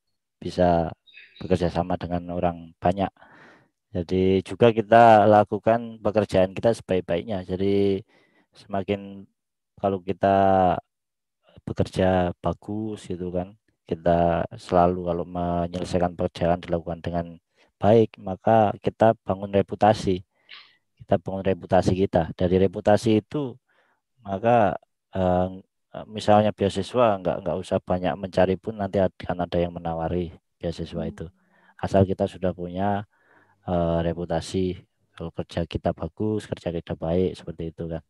bisa bekerja sama dengan orang banyak jadi juga kita lakukan pekerjaan kita sebaik-baiknya. Jadi semakin kalau kita bekerja bagus gitu kan, kita selalu kalau menyelesaikan pekerjaan dilakukan dengan baik, maka kita bangun reputasi. Kita bangun reputasi kita. Dari reputasi itu maka eh, misalnya beasiswa nggak nggak usah banyak mencari pun nanti akan ada yang menawari beasiswa itu. Hmm. Asal kita sudah punya uh, reputasi kalau kerja kita bagus kerja kita baik seperti itu kan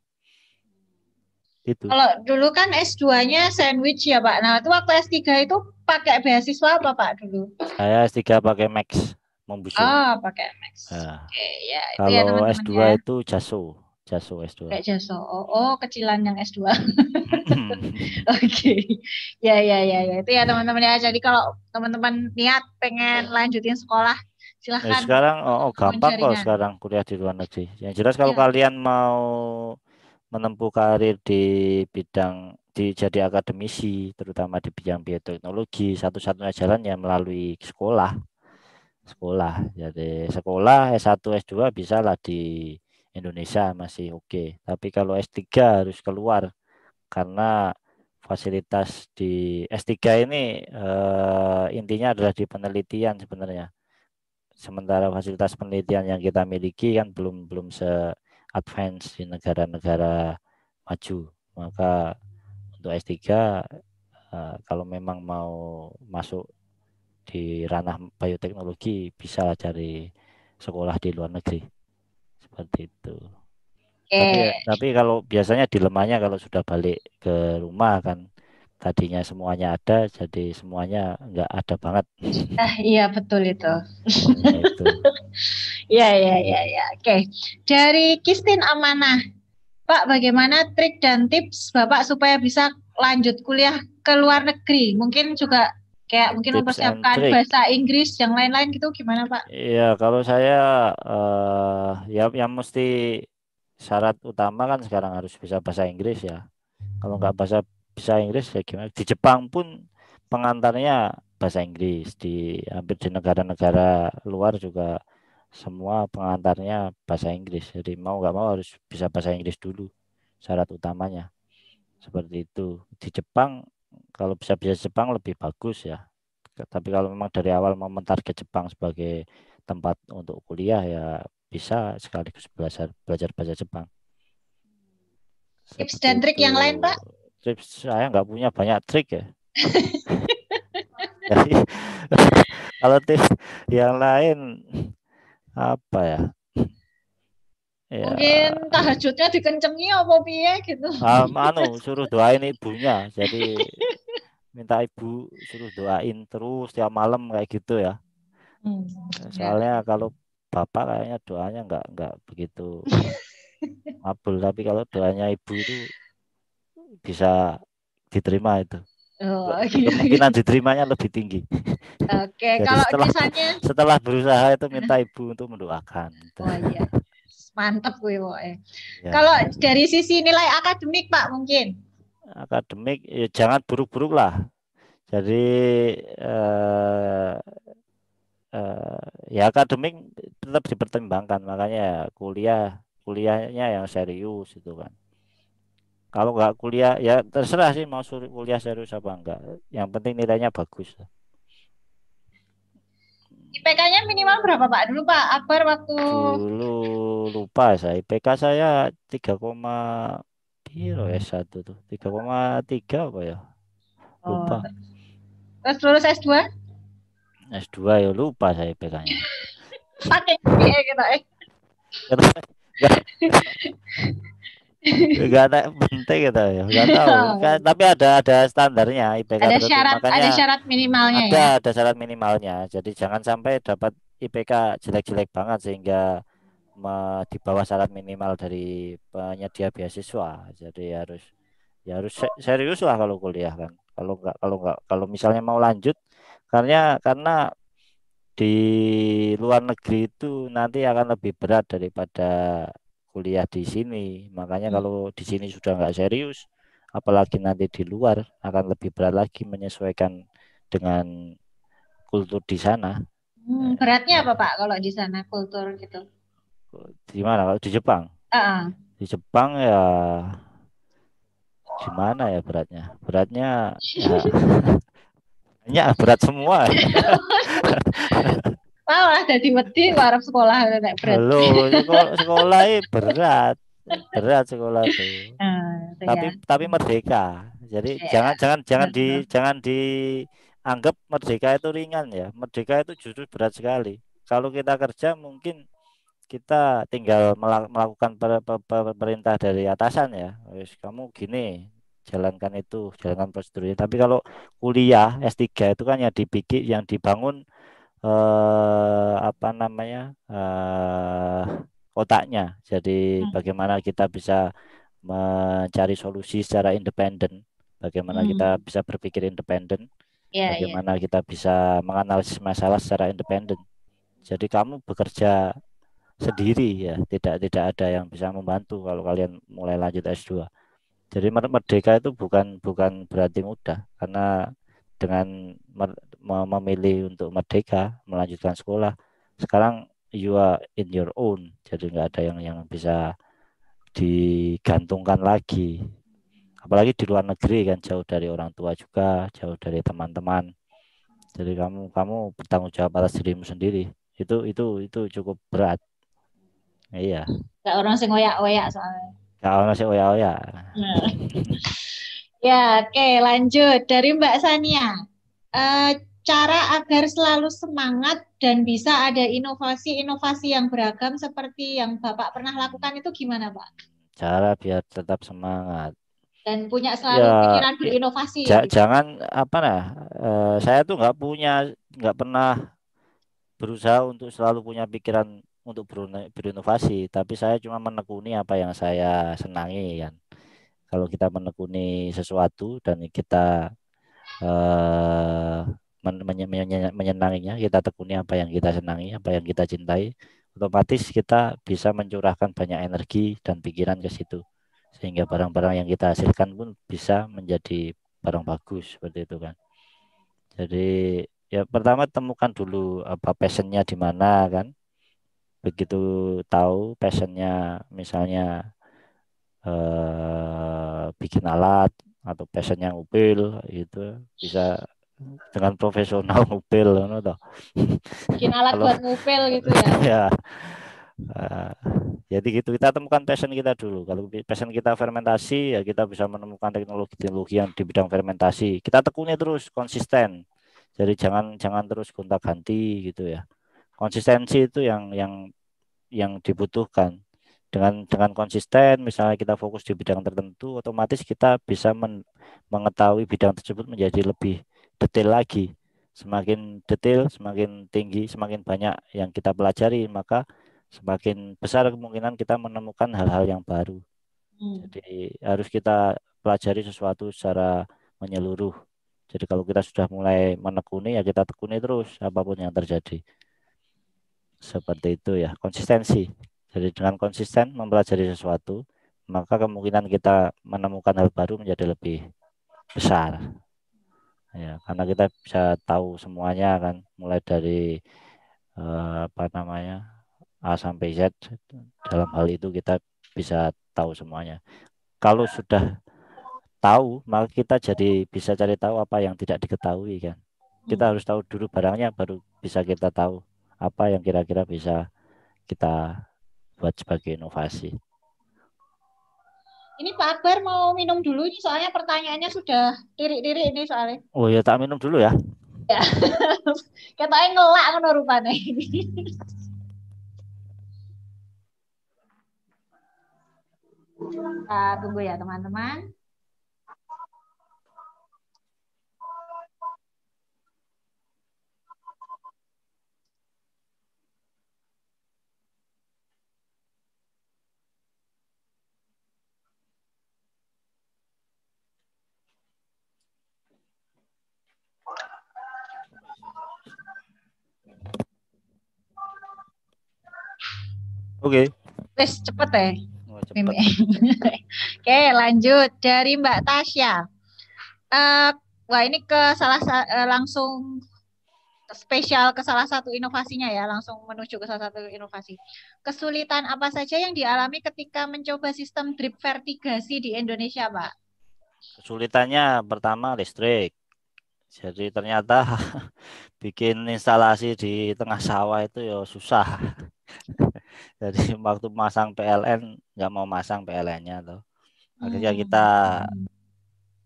itu kalau dulu kan S2-nya sandwich ya Pak nah itu waktu S3 itu pakai beasiswa apa Pak dulu saya S3 pakai Max membusuk oh ah, pakai Max nah. oke ya itu ya, kalau ya, S2 ya. itu jaso jaso S2 kayak jaso oh, oh kecilan yang S2 Oke, okay. ya ya ya ya itu ya teman-teman ya. Jadi kalau teman-teman niat pengen ya. lanjutin sekolah silahkan. Nah, sekarang oh, oh gampang kok sekarang kuliah di luar negeri. Yang jelas kalau ya. kalian mau menempuh karir di bidang di jadi akademisi terutama di bidang bioteknologi satu-satunya jalannya melalui sekolah sekolah jadi sekolah S1 S2 bisa lah di Indonesia masih oke okay. tapi kalau S3 harus keluar karena fasilitas di S3 ini uh, intinya adalah di penelitian sebenarnya sementara fasilitas penelitian yang kita miliki kan belum belum se advance di negara-negara maju. Maka untuk S3 eh, kalau memang mau masuk di ranah bioteknologi bisa cari sekolah di luar negeri. Seperti itu. Okay. Tapi, tapi kalau biasanya dilemanya kalau sudah balik ke rumah kan tadinya semuanya ada jadi semuanya nggak ada banget. Nah, iya betul itu. Iya itu. ya ya ya ya. Oke. Dari Kistin Amanah. Pak, bagaimana trik dan tips Bapak supaya bisa lanjut kuliah ke luar negeri? Mungkin juga kayak mungkin tips mempersiapkan bahasa Inggris yang lain-lain gitu gimana Pak? Iya kalau saya uh, ya yang mesti syarat utama kan sekarang harus bisa bahasa Inggris ya. Kalau nggak bahasa bisa Inggris ya gimana di Jepang pun pengantarnya bahasa Inggris di hampir di negara-negara luar juga semua pengantarnya bahasa Inggris jadi mau nggak mau harus bisa bahasa Inggris dulu syarat utamanya seperti itu di Jepang kalau bisa bisa Jepang lebih bagus ya tapi kalau memang dari awal mau mentarget Jepang sebagai tempat untuk kuliah ya bisa sekaligus belajar belajar bahasa Jepang tips dan trik yang lain pak trik saya nggak punya banyak trik ya. Jadi kalau tips yang lain apa ya? Ya. Mungkin tahajudnya dikencengi apa piye gitu. Um, anu suruh doain ibunya. Jadi minta ibu suruh doain terus tiap malam kayak gitu ya. Hmm, ya, ya. Soalnya ya. kalau bapak kayaknya doanya nggak nggak begitu abul, tapi kalau doanya ibu itu bisa diterima itu. Oh, gitu. Kemungkinan diterimanya lebih tinggi. Oke, okay, kalau setelah, kisahnya setelah berusaha itu minta ibu untuk mendoakan. Gitu. Oh iya. mantep gue ya. Kalau dari sisi nilai akademik Pak mungkin. Akademik ya jangan buruk-buruk lah. Jadi eh, eh, ya akademik tetap dipertimbangkan makanya kuliah kuliahnya yang serius itu kan kalau nggak kuliah ya terserah sih mau suruh kuliah serius apa enggak yang penting nilainya bagus IPK-nya minimal berapa Pak dulu Pak Akbar waktu dulu lupa saya IPK saya 3, piro ya, S1 tuh 3,3 apa ya oh, lupa oh. terus lulus S2 S2 ya lupa saya IPK-nya pakai IPK kita e gitu, eh Gak ada penting gitu ya. Gak tahu. Kan, tapi ada ada standarnya IPK ada tertentu. Syarat, Makanya ada syarat minimalnya ada, ya. Ada syarat minimalnya. Jadi jangan sampai dapat IPK jelek-jelek banget sehingga di bawah syarat minimal dari penyedia beasiswa. Jadi harus ya harus serius lah kalau kuliah kan. Kalau nggak kalau nggak kalau misalnya mau lanjut karena karena di luar negeri itu nanti akan lebih berat daripada kuliah di sini. Makanya hmm. kalau di sini sudah nggak serius, apalagi nanti di luar akan lebih berat lagi menyesuaikan dengan kultur di sana. Hmm, nah, beratnya apa nah. Pak kalau di sana kultur gitu? Di mana kalau di Jepang? Uh -uh. Di Jepang ya gimana ya beratnya? Beratnya ya, ya berat semua. malah jadi mati warap sekolah nek berat. Halo, sekolah, sekolah berat. Berat sekolah itu. Hmm, tapi ya. tapi merdeka. Jadi ya. jangan jangan jangan di jangan dianggap merdeka itu ringan ya. Merdeka itu justru berat sekali. Kalau kita kerja mungkin kita tinggal melakukan per, per, per, per perintah dari atasan ya. Wis kamu gini, jalankan itu, jalankan prosedurnya. Tapi kalau kuliah S3 itu kan yang dibikin yang dibangun eh, apa namanya eh, otaknya. Jadi hmm. bagaimana kita bisa mencari solusi secara independen, bagaimana hmm. kita bisa berpikir independen, yeah, iya. bagaimana yeah. kita bisa menganalisis masalah secara independen. Jadi kamu bekerja sendiri ya, tidak tidak ada yang bisa membantu kalau kalian mulai lanjut S2. Jadi merdeka itu bukan bukan berarti mudah karena dengan memilih untuk merdeka melanjutkan sekolah sekarang you are in your own jadi nggak ada yang yang bisa digantungkan lagi apalagi di luar negeri kan jauh dari orang tua juga jauh dari teman-teman jadi kamu kamu bertanggung jawab atas dirimu sendiri itu itu itu cukup berat iya gak orang sih oya oya soalnya gak orang sing oya Ya, oke, okay, lanjut dari Mbak Sania. E, cara agar selalu semangat dan bisa ada inovasi-inovasi yang beragam seperti yang Bapak pernah lakukan itu gimana, Pak? Cara biar tetap semangat dan punya selalu ya, pikiran berinovasi. Ya, Jangan apa nah, e, saya tuh nggak punya, nggak pernah berusaha untuk selalu punya pikiran untuk berinovasi, tapi saya cuma menekuni apa yang saya senangi kan kalau kita menekuni sesuatu dan kita uh, menyenanginya, kita tekuni apa yang kita senangi, apa yang kita cintai, otomatis kita bisa mencurahkan banyak energi dan pikiran ke situ. Sehingga barang-barang yang kita hasilkan pun bisa menjadi barang bagus seperti itu kan. Jadi ya pertama temukan dulu apa passionnya di mana kan. Begitu tahu passionnya misalnya Eh, bikin alat atau yang ngupil itu bisa dengan profesional ngupil know, toh. bikin alat Kalau, buat ngupil gitu ya ya uh, jadi gitu kita temukan passion kita dulu kalau passion kita fermentasi ya kita bisa menemukan teknologi-teknologi yang di bidang fermentasi kita tekuni terus konsisten jadi jangan jangan terus gonta ganti gitu ya konsistensi itu yang yang yang dibutuhkan dengan dengan konsisten misalnya kita fokus di bidang tertentu otomatis kita bisa men, mengetahui bidang tersebut menjadi lebih detail lagi semakin detail semakin tinggi semakin banyak yang kita pelajari maka semakin besar kemungkinan kita menemukan hal-hal yang baru hmm. jadi harus kita pelajari sesuatu secara menyeluruh jadi kalau kita sudah mulai menekuni ya kita tekuni terus apapun yang terjadi seperti itu ya konsistensi jadi dengan konsisten mempelajari sesuatu, maka kemungkinan kita menemukan hal baru menjadi lebih besar. Ya, karena kita bisa tahu semuanya kan, mulai dari eh, apa namanya A sampai Z. Dalam hal itu kita bisa tahu semuanya. Kalau sudah tahu, maka kita jadi bisa cari tahu apa yang tidak diketahui kan. Kita hmm. harus tahu dulu barangnya, baru bisa kita tahu apa yang kira-kira bisa kita buat sebagai inovasi. Ini Pak Akbar mau minum dulu ini soalnya pertanyaannya sudah tiri-tiri ini soalnya. Oh ya tak minum dulu ya. Ya. Katanya ngelak ngono rupane ini. tunggu ya teman-teman. Oke. Okay. Wes cepet ya. Oh, Oke Oke, lanjut dari Mbak Tasya. Uh, wah ini ke salah uh, langsung spesial ke salah satu inovasinya ya, langsung menuju ke salah satu inovasi. Kesulitan apa saja yang dialami ketika mencoba sistem drip vertigasi di Indonesia, Pak? Kesulitannya pertama listrik. Jadi ternyata bikin instalasi di tengah sawah itu ya susah. Jadi waktu masang PLN nggak mau masang PLN-nya tuh. Akhirnya hmm. kita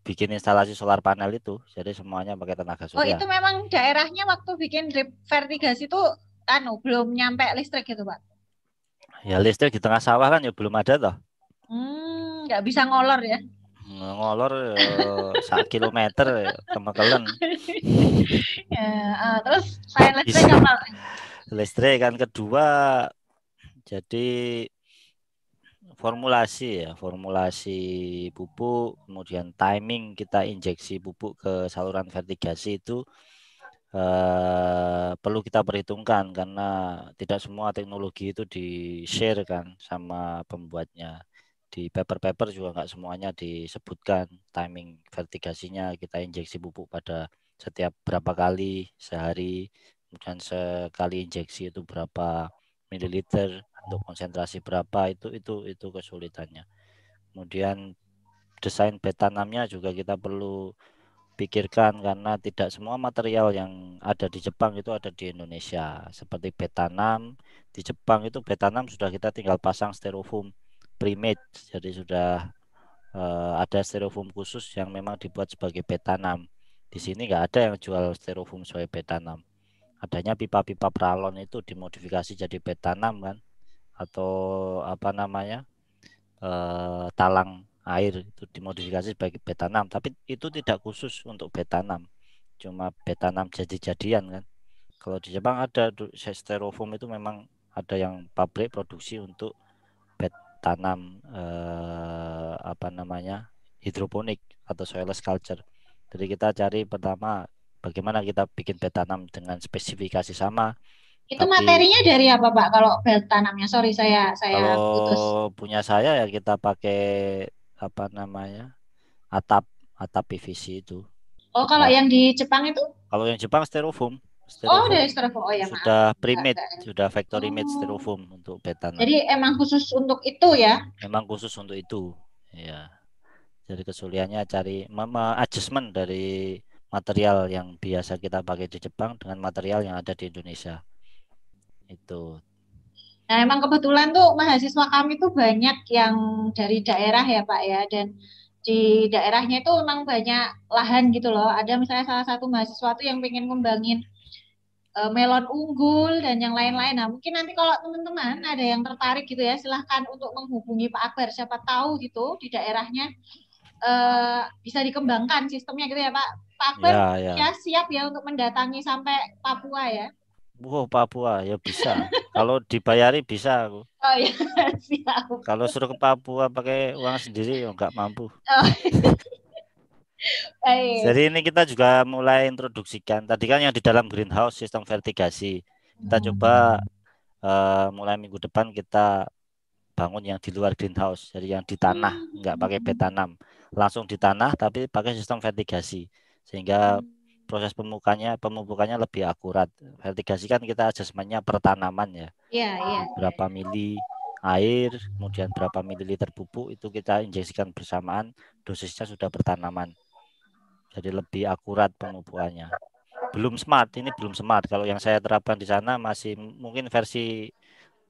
bikin instalasi solar panel itu. Jadi semuanya pakai tenaga oh, surya. Oh, itu memang daerahnya waktu bikin drip vertigasi itu anu belum nyampe listrik gitu, Pak. Ya listrik di tengah sawah kan ya belum ada toh. Hmm, nggak bisa ngolor ya ngolor ya, satu kilometer teman ya, uh, terus saya listrik apa? listrik kan kedua jadi formulasi ya formulasi pupuk kemudian timing kita injeksi pupuk ke saluran vertigasi itu eh, perlu kita perhitungkan karena tidak semua teknologi itu di share kan sama pembuatnya di paper-paper juga nggak semuanya disebutkan timing vertigasinya kita injeksi pupuk pada setiap berapa kali sehari kemudian sekali injeksi itu berapa mililiter untuk hmm. konsentrasi berapa itu itu itu kesulitannya kemudian desain betanamnya juga kita perlu pikirkan karena tidak semua material yang ada di Jepang itu ada di Indonesia. Seperti betanam di Jepang itu betanam sudah kita tinggal pasang styrofoam primate. Jadi sudah uh, ada styrofoam khusus yang memang dibuat sebagai betanam. Di sini nggak ada yang jual styrofoam sebagai betanam adanya pipa-pipa pralon itu dimodifikasi jadi bed tanam kan atau apa namanya e, talang air itu dimodifikasi sebagai bed tanam tapi itu tidak khusus untuk bed tanam cuma bed tanam jadi-jadian kan kalau di Jepang ada styrofoam itu memang ada yang pabrik produksi untuk bed tanam eh, apa namanya hidroponik atau soilless culture jadi kita cari pertama bagaimana kita bikin bed tanam dengan spesifikasi sama. Itu tapi, materinya dari apa Pak kalau bed tanamnya? Sorry saya saya kalau putus. punya saya ya kita pakai apa namanya atap atap PVC itu. Oh kalau nah, yang di Jepang itu? Kalau yang Jepang styrofoam. Oh, styrofoam. Oh, dari styrofoam. Oh ya, Sudah pre-made, sudah factory oh. made styrofoam untuk tanam. Jadi emang khusus untuk itu ya? Emang khusus untuk itu. Ya. Jadi kesulitannya cari adjustment dari material yang biasa kita pakai di Jepang dengan material yang ada di Indonesia. Itu. Nah, emang kebetulan tuh mahasiswa kami tuh banyak yang dari daerah ya, Pak ya. Dan di daerahnya itu memang banyak lahan gitu loh. Ada misalnya salah satu mahasiswa tuh yang pengen ngembangin eh, melon unggul dan yang lain-lain. Nah, mungkin nanti kalau teman-teman ada yang tertarik gitu ya, silahkan untuk menghubungi Pak Akbar. Siapa tahu gitu di daerahnya uh, bisa dikembangkan sistemnya gitu ya Pak. Pak Akbar ya, ya. ya siap ya untuk mendatangi sampai Papua ya. Wow, Papua ya bisa. Kalau dibayari bisa aku. Oh iya, siap. Kalau suruh ke Papua pakai uang sendiri ya nggak mampu. Oh. Iya. Baik. Jadi ini kita juga mulai introduksikan. Tadi kan yang di dalam greenhouse sistem vertigasi. Kita hmm. coba uh, mulai minggu depan kita bangun yang di luar greenhouse, jadi yang di tanah, nggak pakai Hmm langsung di tanah tapi pakai sistem vertigasi sehingga hmm. proses pemukanya pemupukannya lebih akurat. Vertigasi kan kita adjustmentnya pertanaman ya. yeah, yeah. Berapa mili air, kemudian berapa mililiter pupuk itu kita injeksikan bersamaan, dosisnya sudah pertanaman Jadi lebih akurat pemupukannya. Belum smart, ini belum smart. Kalau yang saya terapkan di sana masih mungkin versi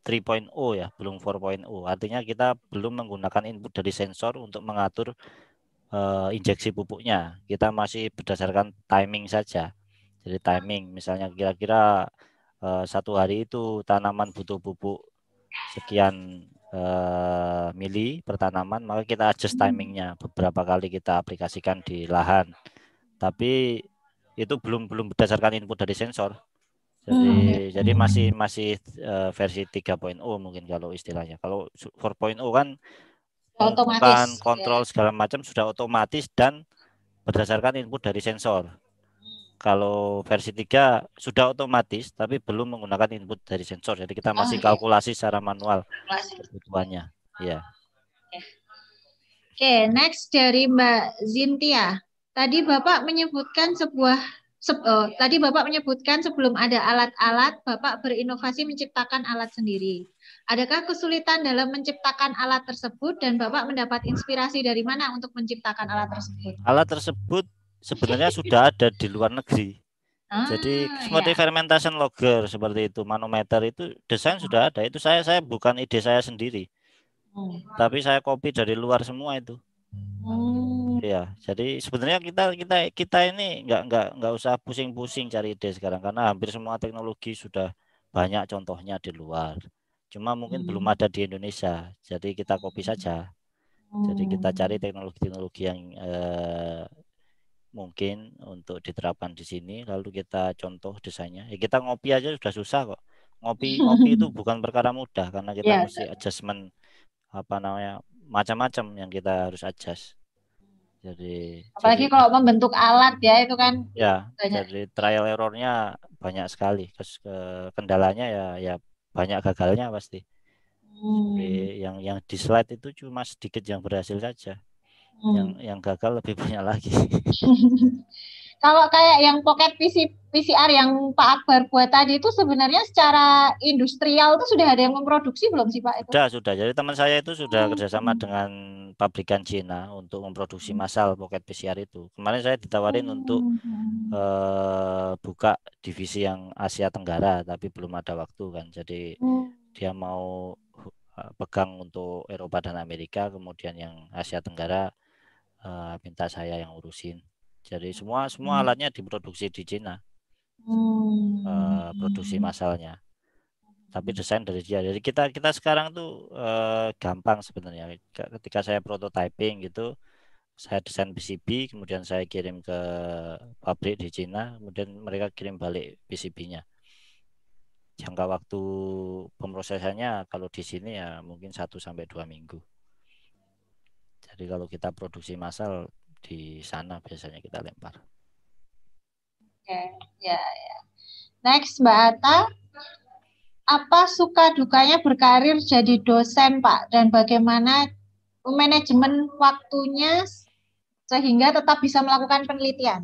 3.0 ya, belum 4.0. Artinya kita belum menggunakan input dari sensor untuk mengatur uh, injeksi pupuknya. Kita masih berdasarkan timing saja. Jadi timing, misalnya kira-kira uh, satu hari itu tanaman butuh pupuk sekian uh, mili per tanaman, maka kita adjust hmm. timingnya beberapa kali kita aplikasikan di lahan. Tapi itu belum belum berdasarkan input dari sensor. Jadi hmm. jadi masih masih uh, versi 3.0 mungkin kalau istilahnya. Kalau 4.0 kan otomatis kontrol ya. segala macam sudah otomatis dan berdasarkan input dari sensor. Kalau versi 3 sudah otomatis tapi belum menggunakan input dari sensor. Jadi kita masih oh, iya. kalkulasi iya. secara manual kebutuhannya. Ya. Oke, okay. okay, next dari Mbak Zintia. Tadi Bapak menyebutkan sebuah Se uh, eh, iya. tadi Bapak menyebutkan sebelum ada alat-alat, Bapak berinovasi menciptakan alat sendiri. Adakah kesulitan dalam menciptakan alat tersebut dan Bapak mendapat inspirasi dari mana untuk menciptakan alat tersebut? Alat tersebut sebenarnya sudah ada di luar negeri. Ah, Jadi iya. seperti ya. fermentation logger seperti itu, manometer itu desain ah. sudah ada. Itu saya saya bukan ide saya sendiri. Oh. Tapi saya copy dari luar semua itu. Hmm. Ya, jadi sebenarnya kita kita kita ini nggak nggak nggak usah pusing-pusing cari ide sekarang karena hampir semua teknologi sudah banyak contohnya di luar. Cuma mungkin hmm. belum ada di Indonesia, jadi kita copy saja. Hmm. Jadi kita hmm. cari teknologi-teknologi yang eh, mungkin untuk diterapkan di sini, lalu kita contoh desainnya. Ya kita ngopi aja sudah susah kok. Ngopi ngopi itu bukan perkara mudah karena kita yeah. mesti adjustment apa namanya macam-macam yang kita harus adjust. Jadi apalagi jadi, kalau membentuk alat ya itu kan ya banyak. jadi trial errornya banyak sekali terus ke kendalanya ya ya banyak gagalnya pasti hmm. jadi yang yang di slide itu cuma sedikit yang berhasil saja hmm. yang yang gagal lebih banyak lagi Kalau kayak yang pocket PC, PCR yang Pak Akbar buat tadi itu sebenarnya secara industrial itu sudah ada yang memproduksi belum sih Pak? Sudah, sudah. Jadi teman saya itu sudah hmm. kerjasama dengan pabrikan Cina untuk memproduksi hmm. massal pocket PCR itu. Kemarin saya ditawarin hmm. untuk uh, eh, buka divisi yang Asia Tenggara, tapi belum ada waktu kan. Jadi hmm. dia mau eh, pegang untuk Eropa dan Amerika, kemudian yang Asia Tenggara uh, minta saya yang urusin. Jadi semua semua hmm. alatnya diproduksi di Cina. Eh, hmm. E, produksi masalnya. Tapi desain dari dia. Jadi kita kita sekarang tuh e, gampang sebenarnya. Ketika saya prototyping gitu, saya desain PCB, kemudian saya kirim ke pabrik di Cina, kemudian mereka kirim balik PCB-nya. Jangka waktu pemrosesannya kalau di sini ya mungkin 1 sampai dua minggu. Jadi kalau kita produksi massal di sana biasanya kita lempar. Oke, ya, ya. Next, Mbak Ata, apa suka dukanya berkarir jadi dosen, Pak, dan bagaimana manajemen waktunya sehingga tetap bisa melakukan penelitian?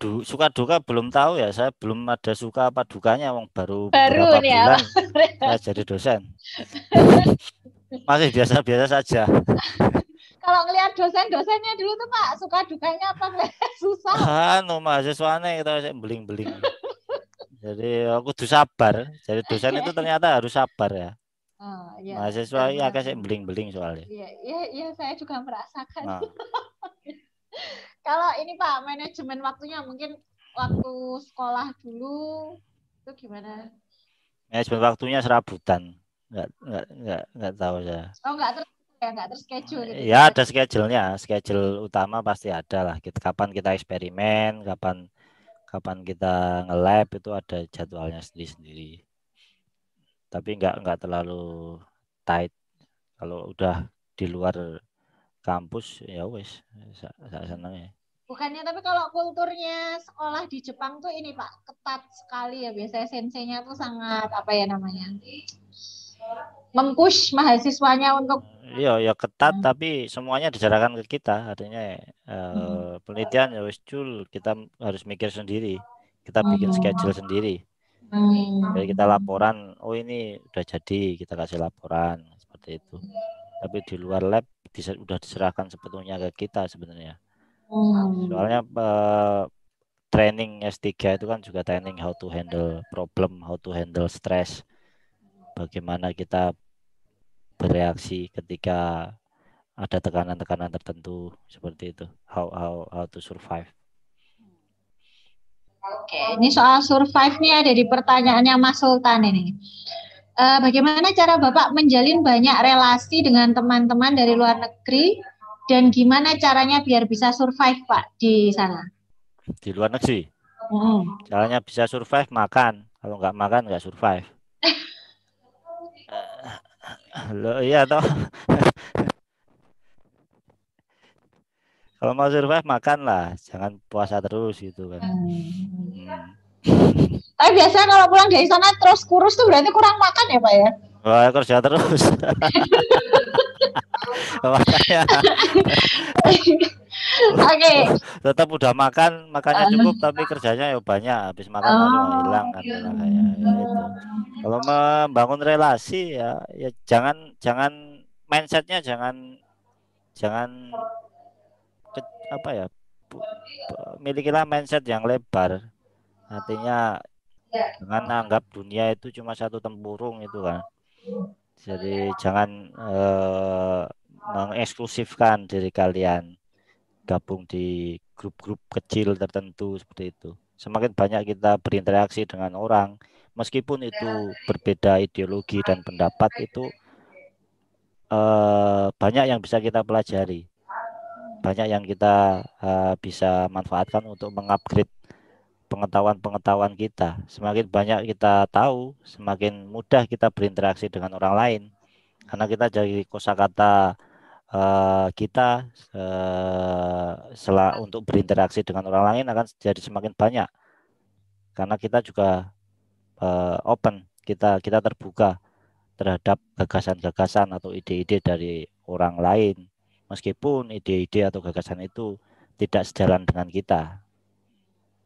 Du, suka duka belum tahu ya, saya belum ada suka apa dukanya, wong baru, baru berapa ya, bulan jadi dosen. Masih biasa-biasa saja. kalau ngelihat dosen-dosennya dulu tuh Pak suka dukanya apa enggak susah anu ah, aneh kita beling-beling jadi aku tuh sabar jadi dosen itu ternyata harus sabar ya Oh, iya. Mahasiswa iya kasih beling-beling soalnya. Iya, iya, iya, saya juga merasakan. Nah. kalau ini Pak, manajemen waktunya mungkin waktu sekolah dulu itu gimana? Manajemen waktunya serabutan. Enggak, enggak, enggak, enggak tahu saya. Oh, enggak nggak terschedule gitu. Ya ada schedule-nya, schedule utama pasti ada lah. kapan kita eksperimen, kapan kapan kita nge-lab itu ada jadwalnya sendiri-sendiri. Tapi nggak nggak terlalu tight. Kalau udah di luar kampus ya wes saya senang ya. Bukannya tapi kalau kulturnya sekolah di Jepang tuh ini Pak ketat sekali ya biasanya sensenya tuh sangat apa ya namanya mempush mahasiswanya untuk iya ya ketat hmm. tapi semuanya diserahkan ke kita artinya uh, hmm. penelitian ya wis jul kita harus mikir sendiri kita bikin hmm. schedule sendiri hmm. jadi kita laporan oh ini udah jadi kita kasih laporan seperti itu tapi di luar lab bisa udah diserahkan sepenuhnya ke kita sebenarnya hmm. soalnya uh, training S3 itu kan juga training how to handle problem how to handle stress bagaimana kita bereaksi ketika ada tekanan-tekanan tertentu seperti itu. How how how to survive. Oke, ini soal survive nih ada di pertanyaannya Mas Sultan ini. Uh, bagaimana cara Bapak menjalin banyak relasi dengan teman-teman dari luar negeri dan gimana caranya biar bisa survive Pak di sana? Di luar negeri? Hmm. Caranya bisa survive makan. Kalau nggak makan nggak survive. Loh, iya toh. Kalau mau survive lah jangan puasa terus gitu kan. Hmm. hmm. Tapi biasanya kalau pulang dari sana terus kurus tuh berarti kurang makan ya, Pak ya? Wah, kerja terus. Oke. Okay. Tetap udah makan, makannya cukup tapi kerjanya ya banyak. Habis makan oh, hilang kan iya. gitu. Kalau membangun relasi ya ya jangan jangan mindsetnya jangan jangan ke, apa ya milikilah mindset yang lebar artinya jangan anggap dunia itu cuma satu tempurung itu kan jadi jangan eh, mengeksklusifkan diri kalian gabung di grup-grup kecil tertentu seperti itu. Semakin banyak kita berinteraksi dengan orang, meskipun itu berbeda ideologi dan pendapat itu eh, banyak yang bisa kita pelajari, banyak yang kita eh, bisa manfaatkan untuk mengupgrade pengetahuan-pengetahuan kita. Semakin banyak kita tahu, semakin mudah kita berinteraksi dengan orang lain, karena kita jadi kosakata kata uh, kita uh, eh, setelah untuk berinteraksi dengan orang lain akan jadi semakin banyak karena kita juga uh, open kita kita terbuka terhadap gagasan-gagasan atau ide-ide dari orang lain meskipun ide-ide atau gagasan itu tidak sejalan dengan kita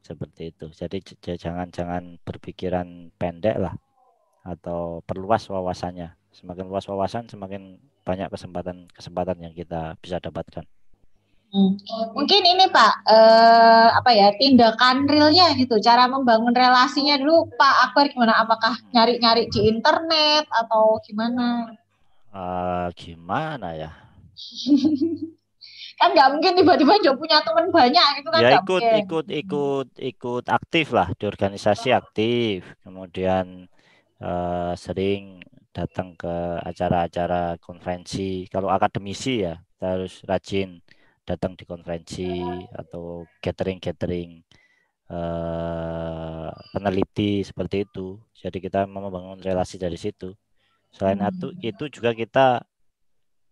seperti itu jadi jangan-jangan berpikiran pendek lah atau perluas wawasannya semakin luas wawasan semakin banyak kesempatan kesempatan yang kita bisa dapatkan Hmm. Mungkin ini Pak, eh, apa ya tindakan realnya gitu, cara membangun relasinya dulu Pak Akbar gimana? Apakah nyari-nyari di internet atau gimana? Uh, gimana ya? kan nggak mungkin tiba-tiba jauh punya teman banyak gitu kan? Ya ikut mungkin. ikut ikut ikut aktif lah di organisasi aktif, kemudian uh, sering datang ke acara-acara konferensi. Kalau akademisi ya, kita harus rajin datang di konferensi atau gathering-gathering uh, peneliti seperti itu. Jadi kita membangun relasi dari situ. Selain itu, hmm. itu juga kita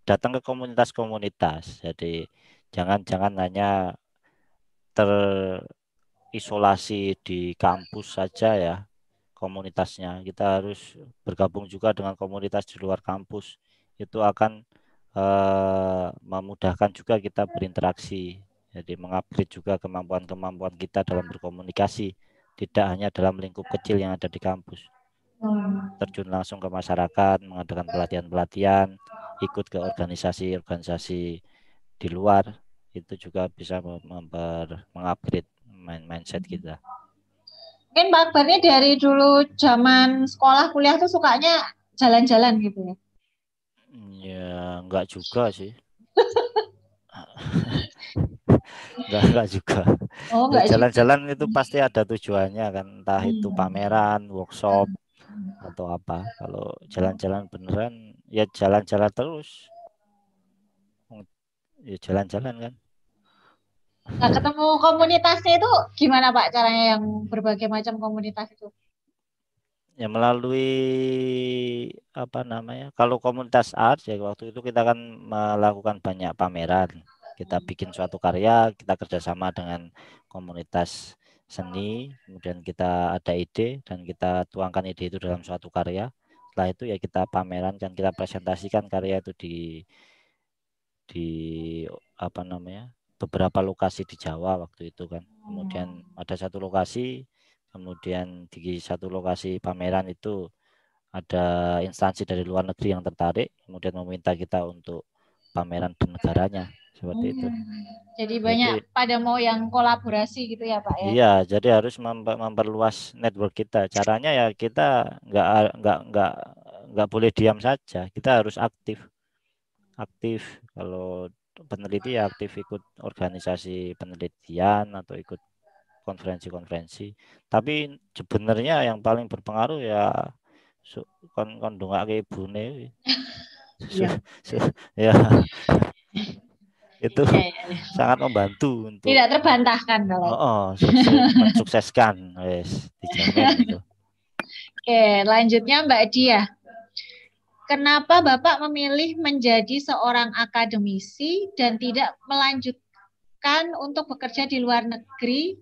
datang ke komunitas-komunitas. Jadi jangan-jangan hanya terisolasi di kampus saja ya komunitasnya. Kita harus bergabung juga dengan komunitas di luar kampus. Itu akan eh, memudahkan juga kita berinteraksi. Jadi mengupgrade juga kemampuan-kemampuan kita dalam berkomunikasi, tidak hanya dalam lingkup kecil yang ada di kampus. Terjun langsung ke masyarakat, mengadakan pelatihan-pelatihan, ikut ke organisasi-organisasi di luar, itu juga bisa mengupgrade mindset kita mungkin Pak Akbar ini dari dulu zaman sekolah kuliah tuh sukanya jalan-jalan gitu ya? Ya nggak juga sih. nggak enggak juga. Oh, ya, jalan-jalan itu pasti ada tujuannya kan, entah hmm. itu pameran, workshop hmm. atau apa. Kalau jalan-jalan beneran ya jalan-jalan terus. Ya jalan-jalan kan. Nah, ketemu komunitasnya itu gimana Pak caranya yang berbagai macam komunitas itu? Ya melalui apa namanya? Kalau komunitas art ya waktu itu kita kan melakukan banyak pameran. Kita bikin suatu karya, kita kerjasama dengan komunitas seni, kemudian kita ada ide dan kita tuangkan ide itu dalam suatu karya. Setelah itu ya kita pameran dan kita presentasikan karya itu di di apa namanya beberapa lokasi di Jawa waktu itu kan. Kemudian hmm. ada satu lokasi, kemudian di satu lokasi pameran itu ada instansi dari luar negeri yang tertarik, kemudian meminta kita untuk pameran di negaranya seperti itu. Hmm, jadi banyak jadi, pada mau yang kolaborasi gitu ya Pak ya? Iya, jadi harus memperluas network kita. Caranya ya kita nggak nggak nggak nggak boleh diam saja, kita harus aktif aktif. Kalau peneliti ya aktif ikut organisasi penelitian atau ikut konferensi-konferensi. Tapi sebenarnya yang paling berpengaruh ya kon kon ke ibu iya. Ya. ya. itu iya, iya, sangat membantu untuk tidak terbantahkan kalau oh, oh sukses, mensukseskan wes dijamin Oke, lanjutnya Mbak Dia kenapa Bapak memilih menjadi seorang akademisi dan tidak melanjutkan untuk bekerja di luar negeri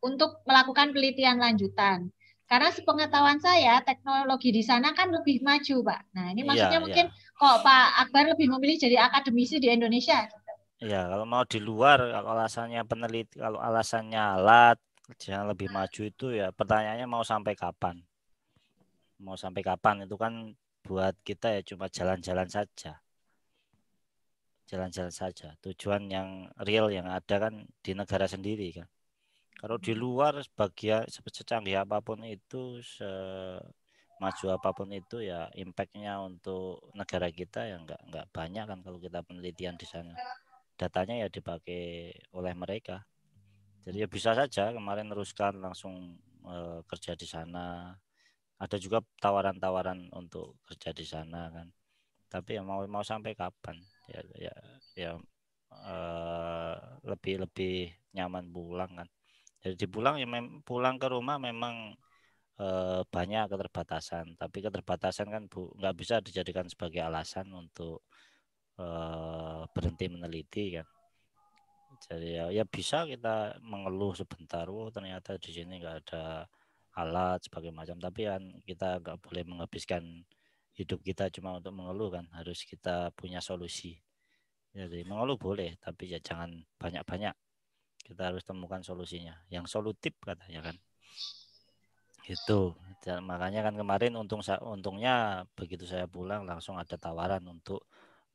untuk melakukan penelitian lanjutan? Karena sepengetahuan saya teknologi di sana kan lebih maju, Pak. Nah, ini iya, maksudnya ya, mungkin ya. kok Pak Akbar lebih memilih jadi akademisi di Indonesia? Ya, kalau mau di luar kalau alasannya peneliti kalau alasannya alat yang lebih maju itu ya pertanyaannya mau sampai kapan? Mau sampai kapan itu kan buat kita ya cuma jalan-jalan saja. Jalan-jalan saja. Tujuan yang real yang ada kan di negara sendiri kan. Kalau di hmm. luar sebagian secanggih apapun itu se maju apapun itu ya impactnya untuk negara kita ya nggak nggak banyak kan kalau kita penelitian di sana datanya ya dipakai oleh mereka jadi ya bisa saja kemarin teruskan langsung e, kerja di sana ada juga tawaran-tawaran untuk kerja di sana kan tapi ya mau mau sampai kapan ya ya ya e, lebih lebih nyaman pulang kan jadi di pulang ya mem pulang ke rumah memang e, banyak keterbatasan tapi keterbatasan kan bu nggak bisa dijadikan sebagai alasan untuk e, berhenti meneliti kan jadi ya, ya bisa kita mengeluh sebentar wow oh, ternyata di sini nggak ada alat sebagai macam tapi kan kita nggak boleh menghabiskan hidup kita cuma untuk mengeluh kan harus kita punya solusi jadi mengeluh boleh tapi ya jangan banyak-banyak kita harus temukan solusinya yang solutif katanya kan itu Dan makanya kan kemarin untung untungnya begitu saya pulang langsung ada tawaran untuk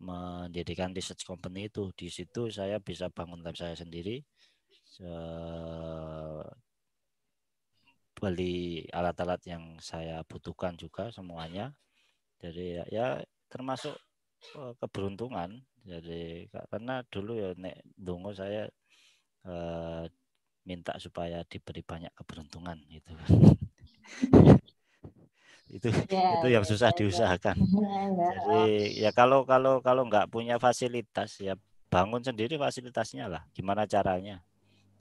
mendirikan research company itu di situ saya bisa bangun lab saya sendiri beli alat-alat yang saya butuhkan juga semuanya. Jadi ya, ya termasuk eh, keberuntungan. Jadi karena dulu ya nek dongo saya eh, minta supaya diberi banyak keberuntungan gitu. itu ya, itu yang susah ya, diusahakan. Ya, Jadi ya kalau kalau kalau nggak punya fasilitas ya bangun sendiri fasilitasnya lah. Gimana caranya?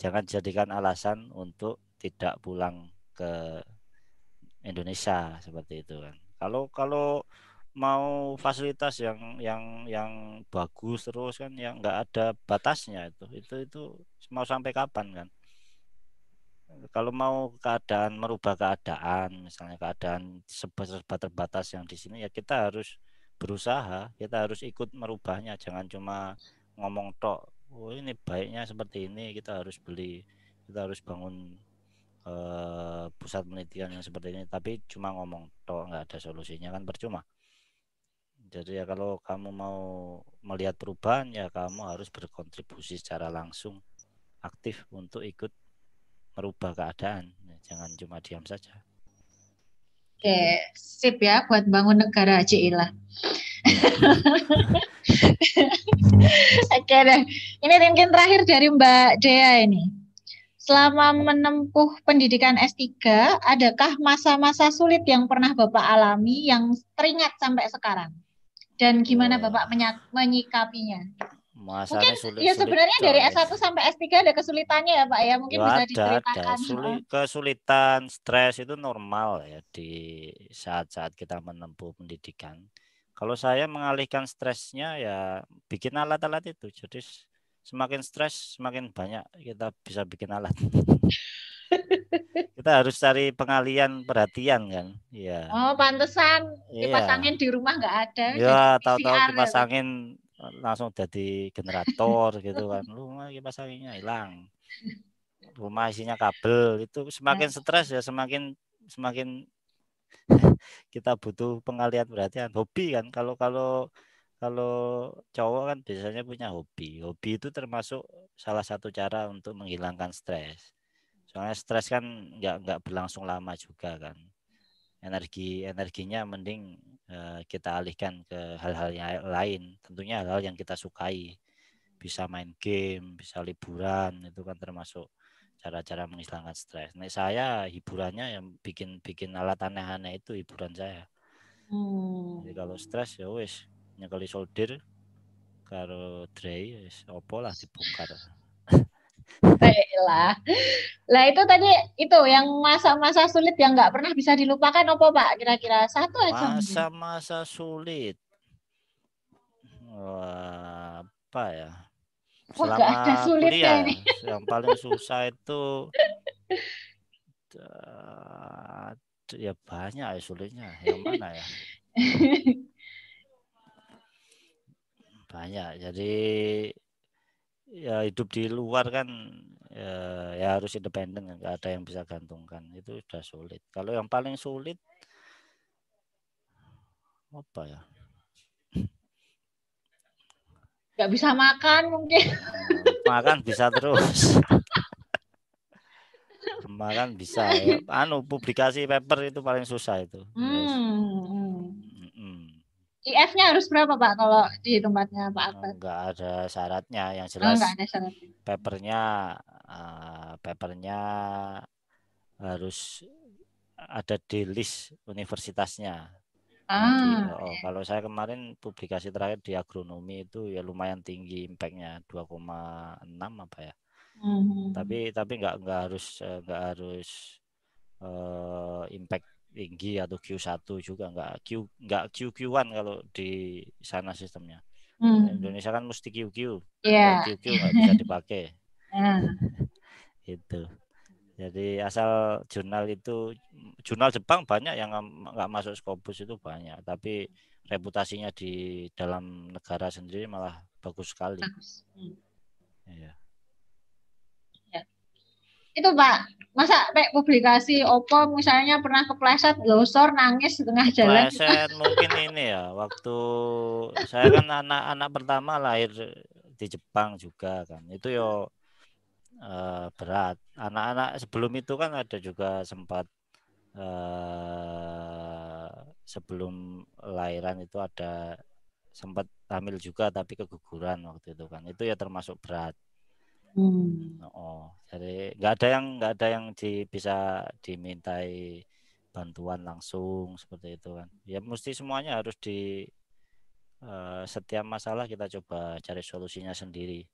Jangan jadikan alasan untuk tidak pulang ke Indonesia seperti itu kan. Kalau kalau mau fasilitas yang yang yang bagus terus kan yang enggak ada batasnya itu itu itu mau sampai kapan kan kalau mau keadaan merubah keadaan misalnya keadaan sebesar terbatas yang di sini ya kita harus berusaha kita harus ikut merubahnya jangan cuma ngomong tok oh ini baiknya seperti ini kita harus beli kita harus bangun eh, pusat penelitian yang seperti ini tapi cuma ngomong toh nggak ada solusinya kan percuma jadi ya kalau kamu mau melihat perubahan ya kamu harus berkontribusi secara langsung aktif untuk ikut merubah keadaan jangan cuma diam saja oke sip ya buat bangun negara aja lah Oke deh. Ini mungkin terakhir dari Mbak Dea ini. Selama menempuh pendidikan S3, adakah masa-masa sulit yang pernah Bapak alami yang teringat sampai sekarang? Dan gimana Bapak menyikapinya? Masa Mungkin sulit, ya sebenarnya sulit, dari S1 sampai S3 ada kesulitannya ya Pak ya? Mungkin ya, bisa diceritakan. Ada. Sulit, kesulitan, stres itu normal ya di saat-saat kita menempuh pendidikan. Kalau saya mengalihkan stresnya ya bikin alat-alat itu. Jadi semakin stres semakin banyak kita bisa bikin alat kita harus cari pengalian perhatian kan ya oh pantesan ya. di rumah nggak ada ya tahu-tahu dipasangin langsung jadi generator gitu kan rumah pasanginnya hilang rumah isinya kabel itu semakin nah. stres ya semakin semakin kita butuh pengalian perhatian hobi kan kalau kalau kalau cowok kan biasanya punya hobi. Hobi itu termasuk salah satu cara untuk menghilangkan stres. Soalnya stres kan nggak nggak berlangsung lama juga kan. Energi energinya mending uh, kita alihkan ke hal-hal yang lain. Tentunya hal-hal yang kita sukai. Bisa main game, bisa liburan, itu kan termasuk cara-cara menghilangkan stres. Nah, saya hiburannya yang bikin bikin alat aneh-aneh itu hiburan saya. Hmm. Jadi kalau stres ya wes kali solder karo Drey opo lah dibongkar lah lah itu tadi itu yang masa-masa sulit yang nggak pernah bisa dilupakan opo pak kira-kira satu aja masa-masa sulit Wah, apa ya selama oh, ada sulit kuliah, ini. yang paling susah itu ya, ya banyak ya sulitnya yang mana ya banyak jadi ya hidup di luar kan ya, ya harus independen kan. nggak ada yang bisa gantungkan itu sudah sulit kalau yang paling sulit apa ya nggak bisa makan mungkin makan bisa terus makan bisa ya. anu publikasi paper itu paling susah itu hmm. IF-nya harus berapa Pak kalau di tempatnya Pak Akbar? Enggak ada syaratnya yang oh, jelas. Oh, enggak ada syaratnya. Papernya uh, papernya harus ada di list universitasnya. Ah, Nanti, oh, iya. kalau saya kemarin publikasi terakhir di agronomi itu ya lumayan tinggi impactnya 2,6 apa ya. Mm -hmm. Tapi tapi nggak nggak harus eh, nggak harus uh, impact tinggi atau Q1 juga nggak Q nggak QQ1 kalau di sana sistemnya. Hmm. Indonesia kan mesti QQ. Yeah. Q QQ iya. nggak bisa dipakai. Yeah. Hmm. itu. Jadi asal jurnal itu jurnal Jepang banyak yang nggak masuk Scopus itu banyak, tapi reputasinya di dalam negara sendiri malah bagus sekali. Bagus. Hmm. Yeah itu Pak masa pek publikasi opo misalnya pernah kepleset gosor nangis setengah jalan kepleset mungkin ini ya waktu saya kan anak-anak pertama lahir di Jepang juga kan itu yo uh, berat anak-anak sebelum itu kan ada juga sempat uh, sebelum lahiran itu ada sempat hamil juga tapi keguguran waktu itu kan itu ya termasuk berat Hmm. Oh, jadi nggak ada yang nggak ada yang di, bisa dimintai bantuan langsung seperti itu kan. Ya mesti semuanya harus di uh, setiap masalah kita coba cari solusinya sendiri.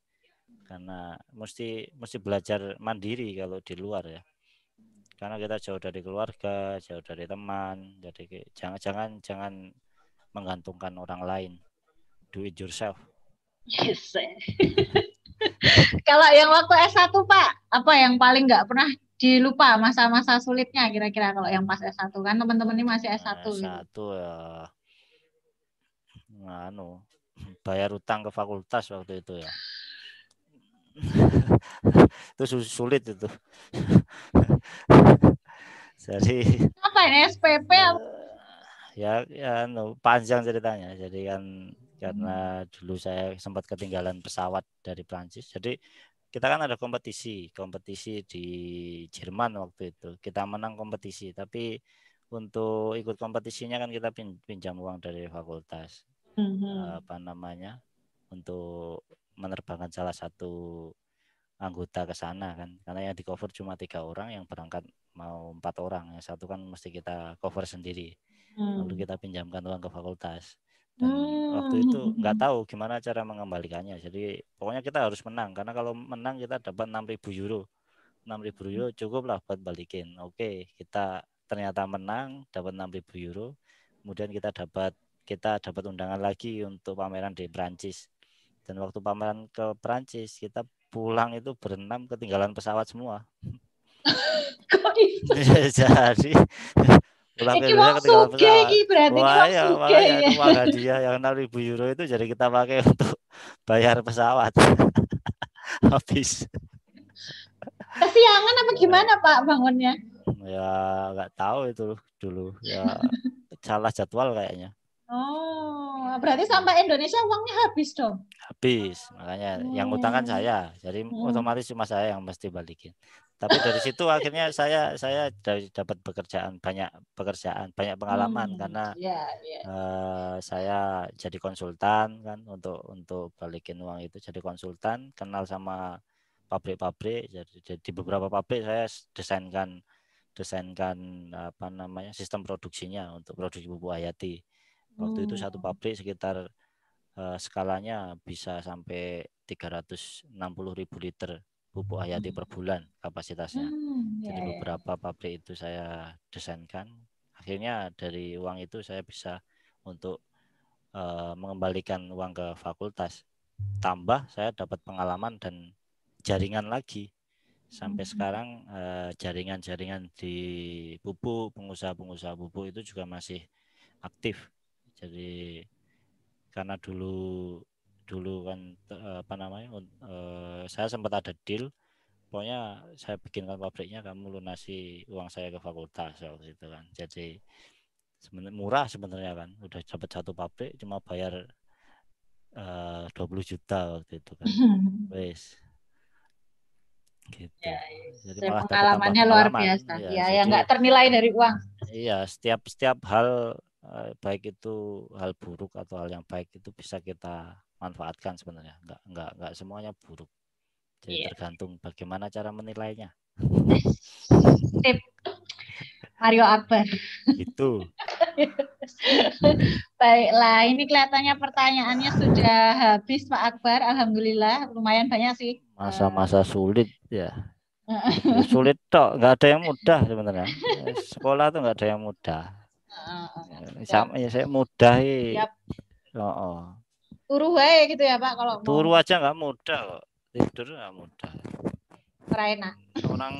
Karena mesti mesti belajar mandiri kalau di luar ya. Karena kita jauh dari keluarga, jauh dari teman, jadi jangan jangan jangan menggantungkan orang lain. Do it yourself. Yes. Kalau yang waktu S1 Pak, apa yang paling nggak pernah dilupa masa-masa sulitnya kira-kira kalau yang pas S1 kan teman-teman ini masih S1. S1 eh, gitu. ya. anu bayar utang ke fakultas waktu itu ya. itu sulit itu. Jadi apa ini eh, SPP? ya, ya anu panjang ceritanya. Jadi kan karena hmm. dulu saya sempat ketinggalan pesawat dari Prancis. Jadi kita kan ada kompetisi, kompetisi di Jerman waktu itu. Kita menang kompetisi, tapi untuk ikut kompetisinya kan kita pin pinjam uang dari fakultas. hmm eh, Apa namanya? Untuk menerbangkan salah satu anggota ke sana kan. Karena yang di cover cuma tiga orang, yang berangkat mau empat orang. Yang satu kan mesti kita cover sendiri. Mm. Lalu hmm. kita pinjamkan uang ke fakultas dan hmm. waktu itu hmm. nggak tahu gimana cara mengembalikannya jadi pokoknya kita harus menang karena kalau menang kita dapat 6000 euro 6000 euro cukup lah buat balikin oke kita ternyata menang dapat 6000 euro kemudian kita dapat kita dapat undangan lagi untuk pameran di Perancis, dan waktu pameran ke Perancis kita pulang itu berenam ketinggalan pesawat semua jadi Pulang Iki wong suge iki berarti wah, iya, ya, suke, ya. Uang dia yang 6000 euro itu jadi kita pakai untuk bayar pesawat. Habis. Kesiangan apa iya. gimana Pak bangunnya? Ya nggak tahu itu dulu ya salah jadwal kayaknya. Oh, berarti sampai Indonesia uangnya habis dong? Habis, makanya hmm. yang utang kan oh. saya, jadi hmm. otomatis cuma saya yang mesti balikin. Tapi dari situ akhirnya saya saya dapat pekerjaan banyak pekerjaan banyak pengalaman hmm. karena yeah, yeah. Uh, saya jadi konsultan kan untuk untuk balikin uang itu jadi konsultan kenal sama pabrik-pabrik jadi, di beberapa pabrik saya desainkan desainkan apa namanya sistem produksinya untuk produksi pupuk hayati Waktu itu hmm. satu pabrik sekitar uh, skalanya bisa sampai 360 ribu liter pupuk hayati hmm. per bulan kapasitasnya. Hmm, yeah, Jadi ya, ya, ya. beberapa pabrik itu saya desainkan. Akhirnya dari uang itu saya bisa untuk uh, mengembalikan uang ke fakultas. Tambah saya dapat pengalaman dan jaringan lagi. Sampai hmm. sekarang jaringan eh, jaringan-jaringan di pupuk, pengusaha-pengusaha pupuk itu juga masih aktif jadi karena dulu dulu kan eh, apa namanya eh, saya sempat ada deal pokoknya saya bikinkan pabriknya kamu lunasi uang saya ke fakultas waktu itu kan jadi murah sebenarnya kan udah dapat satu pabrik cuma bayar eh, dua puluh juta waktu itu kan wes gitu ya, ya. jadi pengalamannya luar biasa ya, ya yang nggak ternilai dari uang iya setiap setiap hal Eh, baik itu hal buruk atau hal yang baik itu bisa kita manfaatkan sebenarnya nggak nggak nggak semuanya buruk jadi yeah. tergantung bagaimana cara menilainya tip Mario Akbar itu baiklah ini kelihatannya pertanyaannya sudah habis Pak Akbar alhamdulillah lumayan banyak sih masa-masa eh, sulit ya sulit toh nggak ada yang mudah sebenarnya sekolah tuh nggak ada yang mudah Ya, sama ya saya mudah ya oh. Turu aja gitu ya, Pak, kalau Turu mau. aja nggak mudah kok. Tidur nggak mudah. Ora hmm, Orang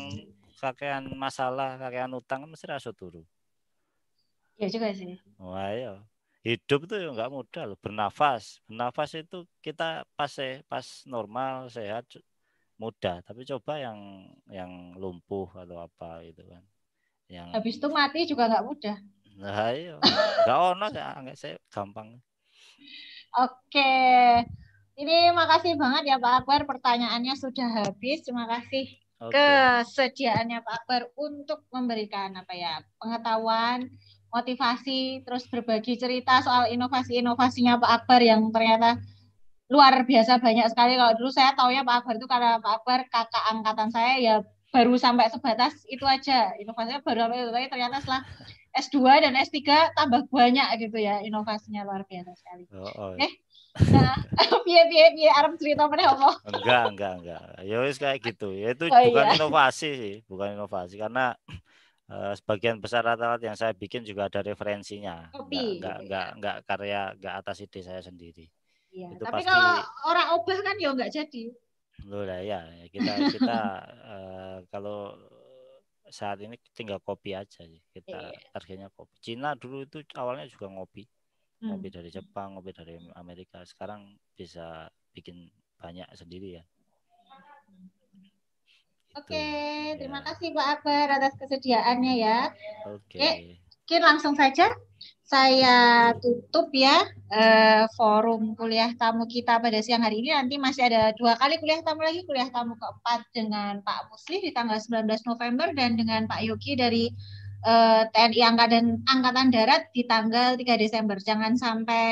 kakean masalah, kakean utang kan mesti rasa turu. ya juga sih. oh, ayo iya. Hidup tuh ya nggak mudah loh, bernafas. Bernafas itu kita pas eh pas normal, sehat, mudah tapi coba yang yang lumpuh atau apa gitu kan yang habis itu mati juga nggak mudah Nah, ayo. Iya. Enggak ono enggak ah, saya gampang. Oke. Ini makasih banget ya Pak Akbar pertanyaannya sudah habis. Terima kasih okay. kesediaannya Pak Akbar untuk memberikan apa ya pengetahuan, motivasi, terus berbagi cerita soal inovasi-inovasinya Pak Akbar yang ternyata luar biasa banyak sekali. Kalau dulu saya tahu ya Pak Akbar itu karena Pak Akbar kakak angkatan saya ya baru sampai sebatas itu aja inovasinya baru sampai itu tapi ternyata setelah S2 dan S3 tambah banyak gitu ya inovasinya luar biasa sekali. Oh, oh. Eh, nah, piye piye piye arep cerita meneh apa? Enggak, enggak, enggak. Ya wis kayak gitu. Ya itu oh, bukan iya. inovasi sih, bukan inovasi karena uh, sebagian besar alat-alat yang saya bikin juga ada referensinya. Kopi. Enggak, enggak, enggak, enggak karya enggak atas ide saya sendiri. Iya, itu tapi pasti... kalau orang obah kan ya enggak jadi. Loh lah ya, kita kita uh, kalau saat ini tinggal kopi aja sih. Kita iya. targetnya kopi. Cina dulu itu awalnya juga ngopi. Hmm. Ngopi dari Jepang, ngopi dari Amerika. Sekarang bisa bikin banyak sendiri ya. Gitu. Oke, okay, iya. terima kasih Pak Akbar atas kesediaannya ya. Oke. Okay. Oke, langsung saja saya tutup ya eh, forum kuliah tamu kita pada siang hari ini. Nanti masih ada dua kali kuliah tamu lagi, kuliah tamu keempat dengan Pak Musli di tanggal 19 November dan dengan Pak Yogi dari eh, TNI Angkatan Angkatan Darat di tanggal 3 Desember. Jangan sampai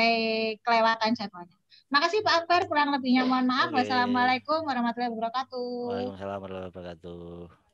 kelewatan jadwalnya. Makasih Pak Akbar, kurang lebihnya mohon maaf. Wassalamualaikum warahmatullahi wabarakatuh. Waalaikumsalam warahmatullahi wabarakatuh.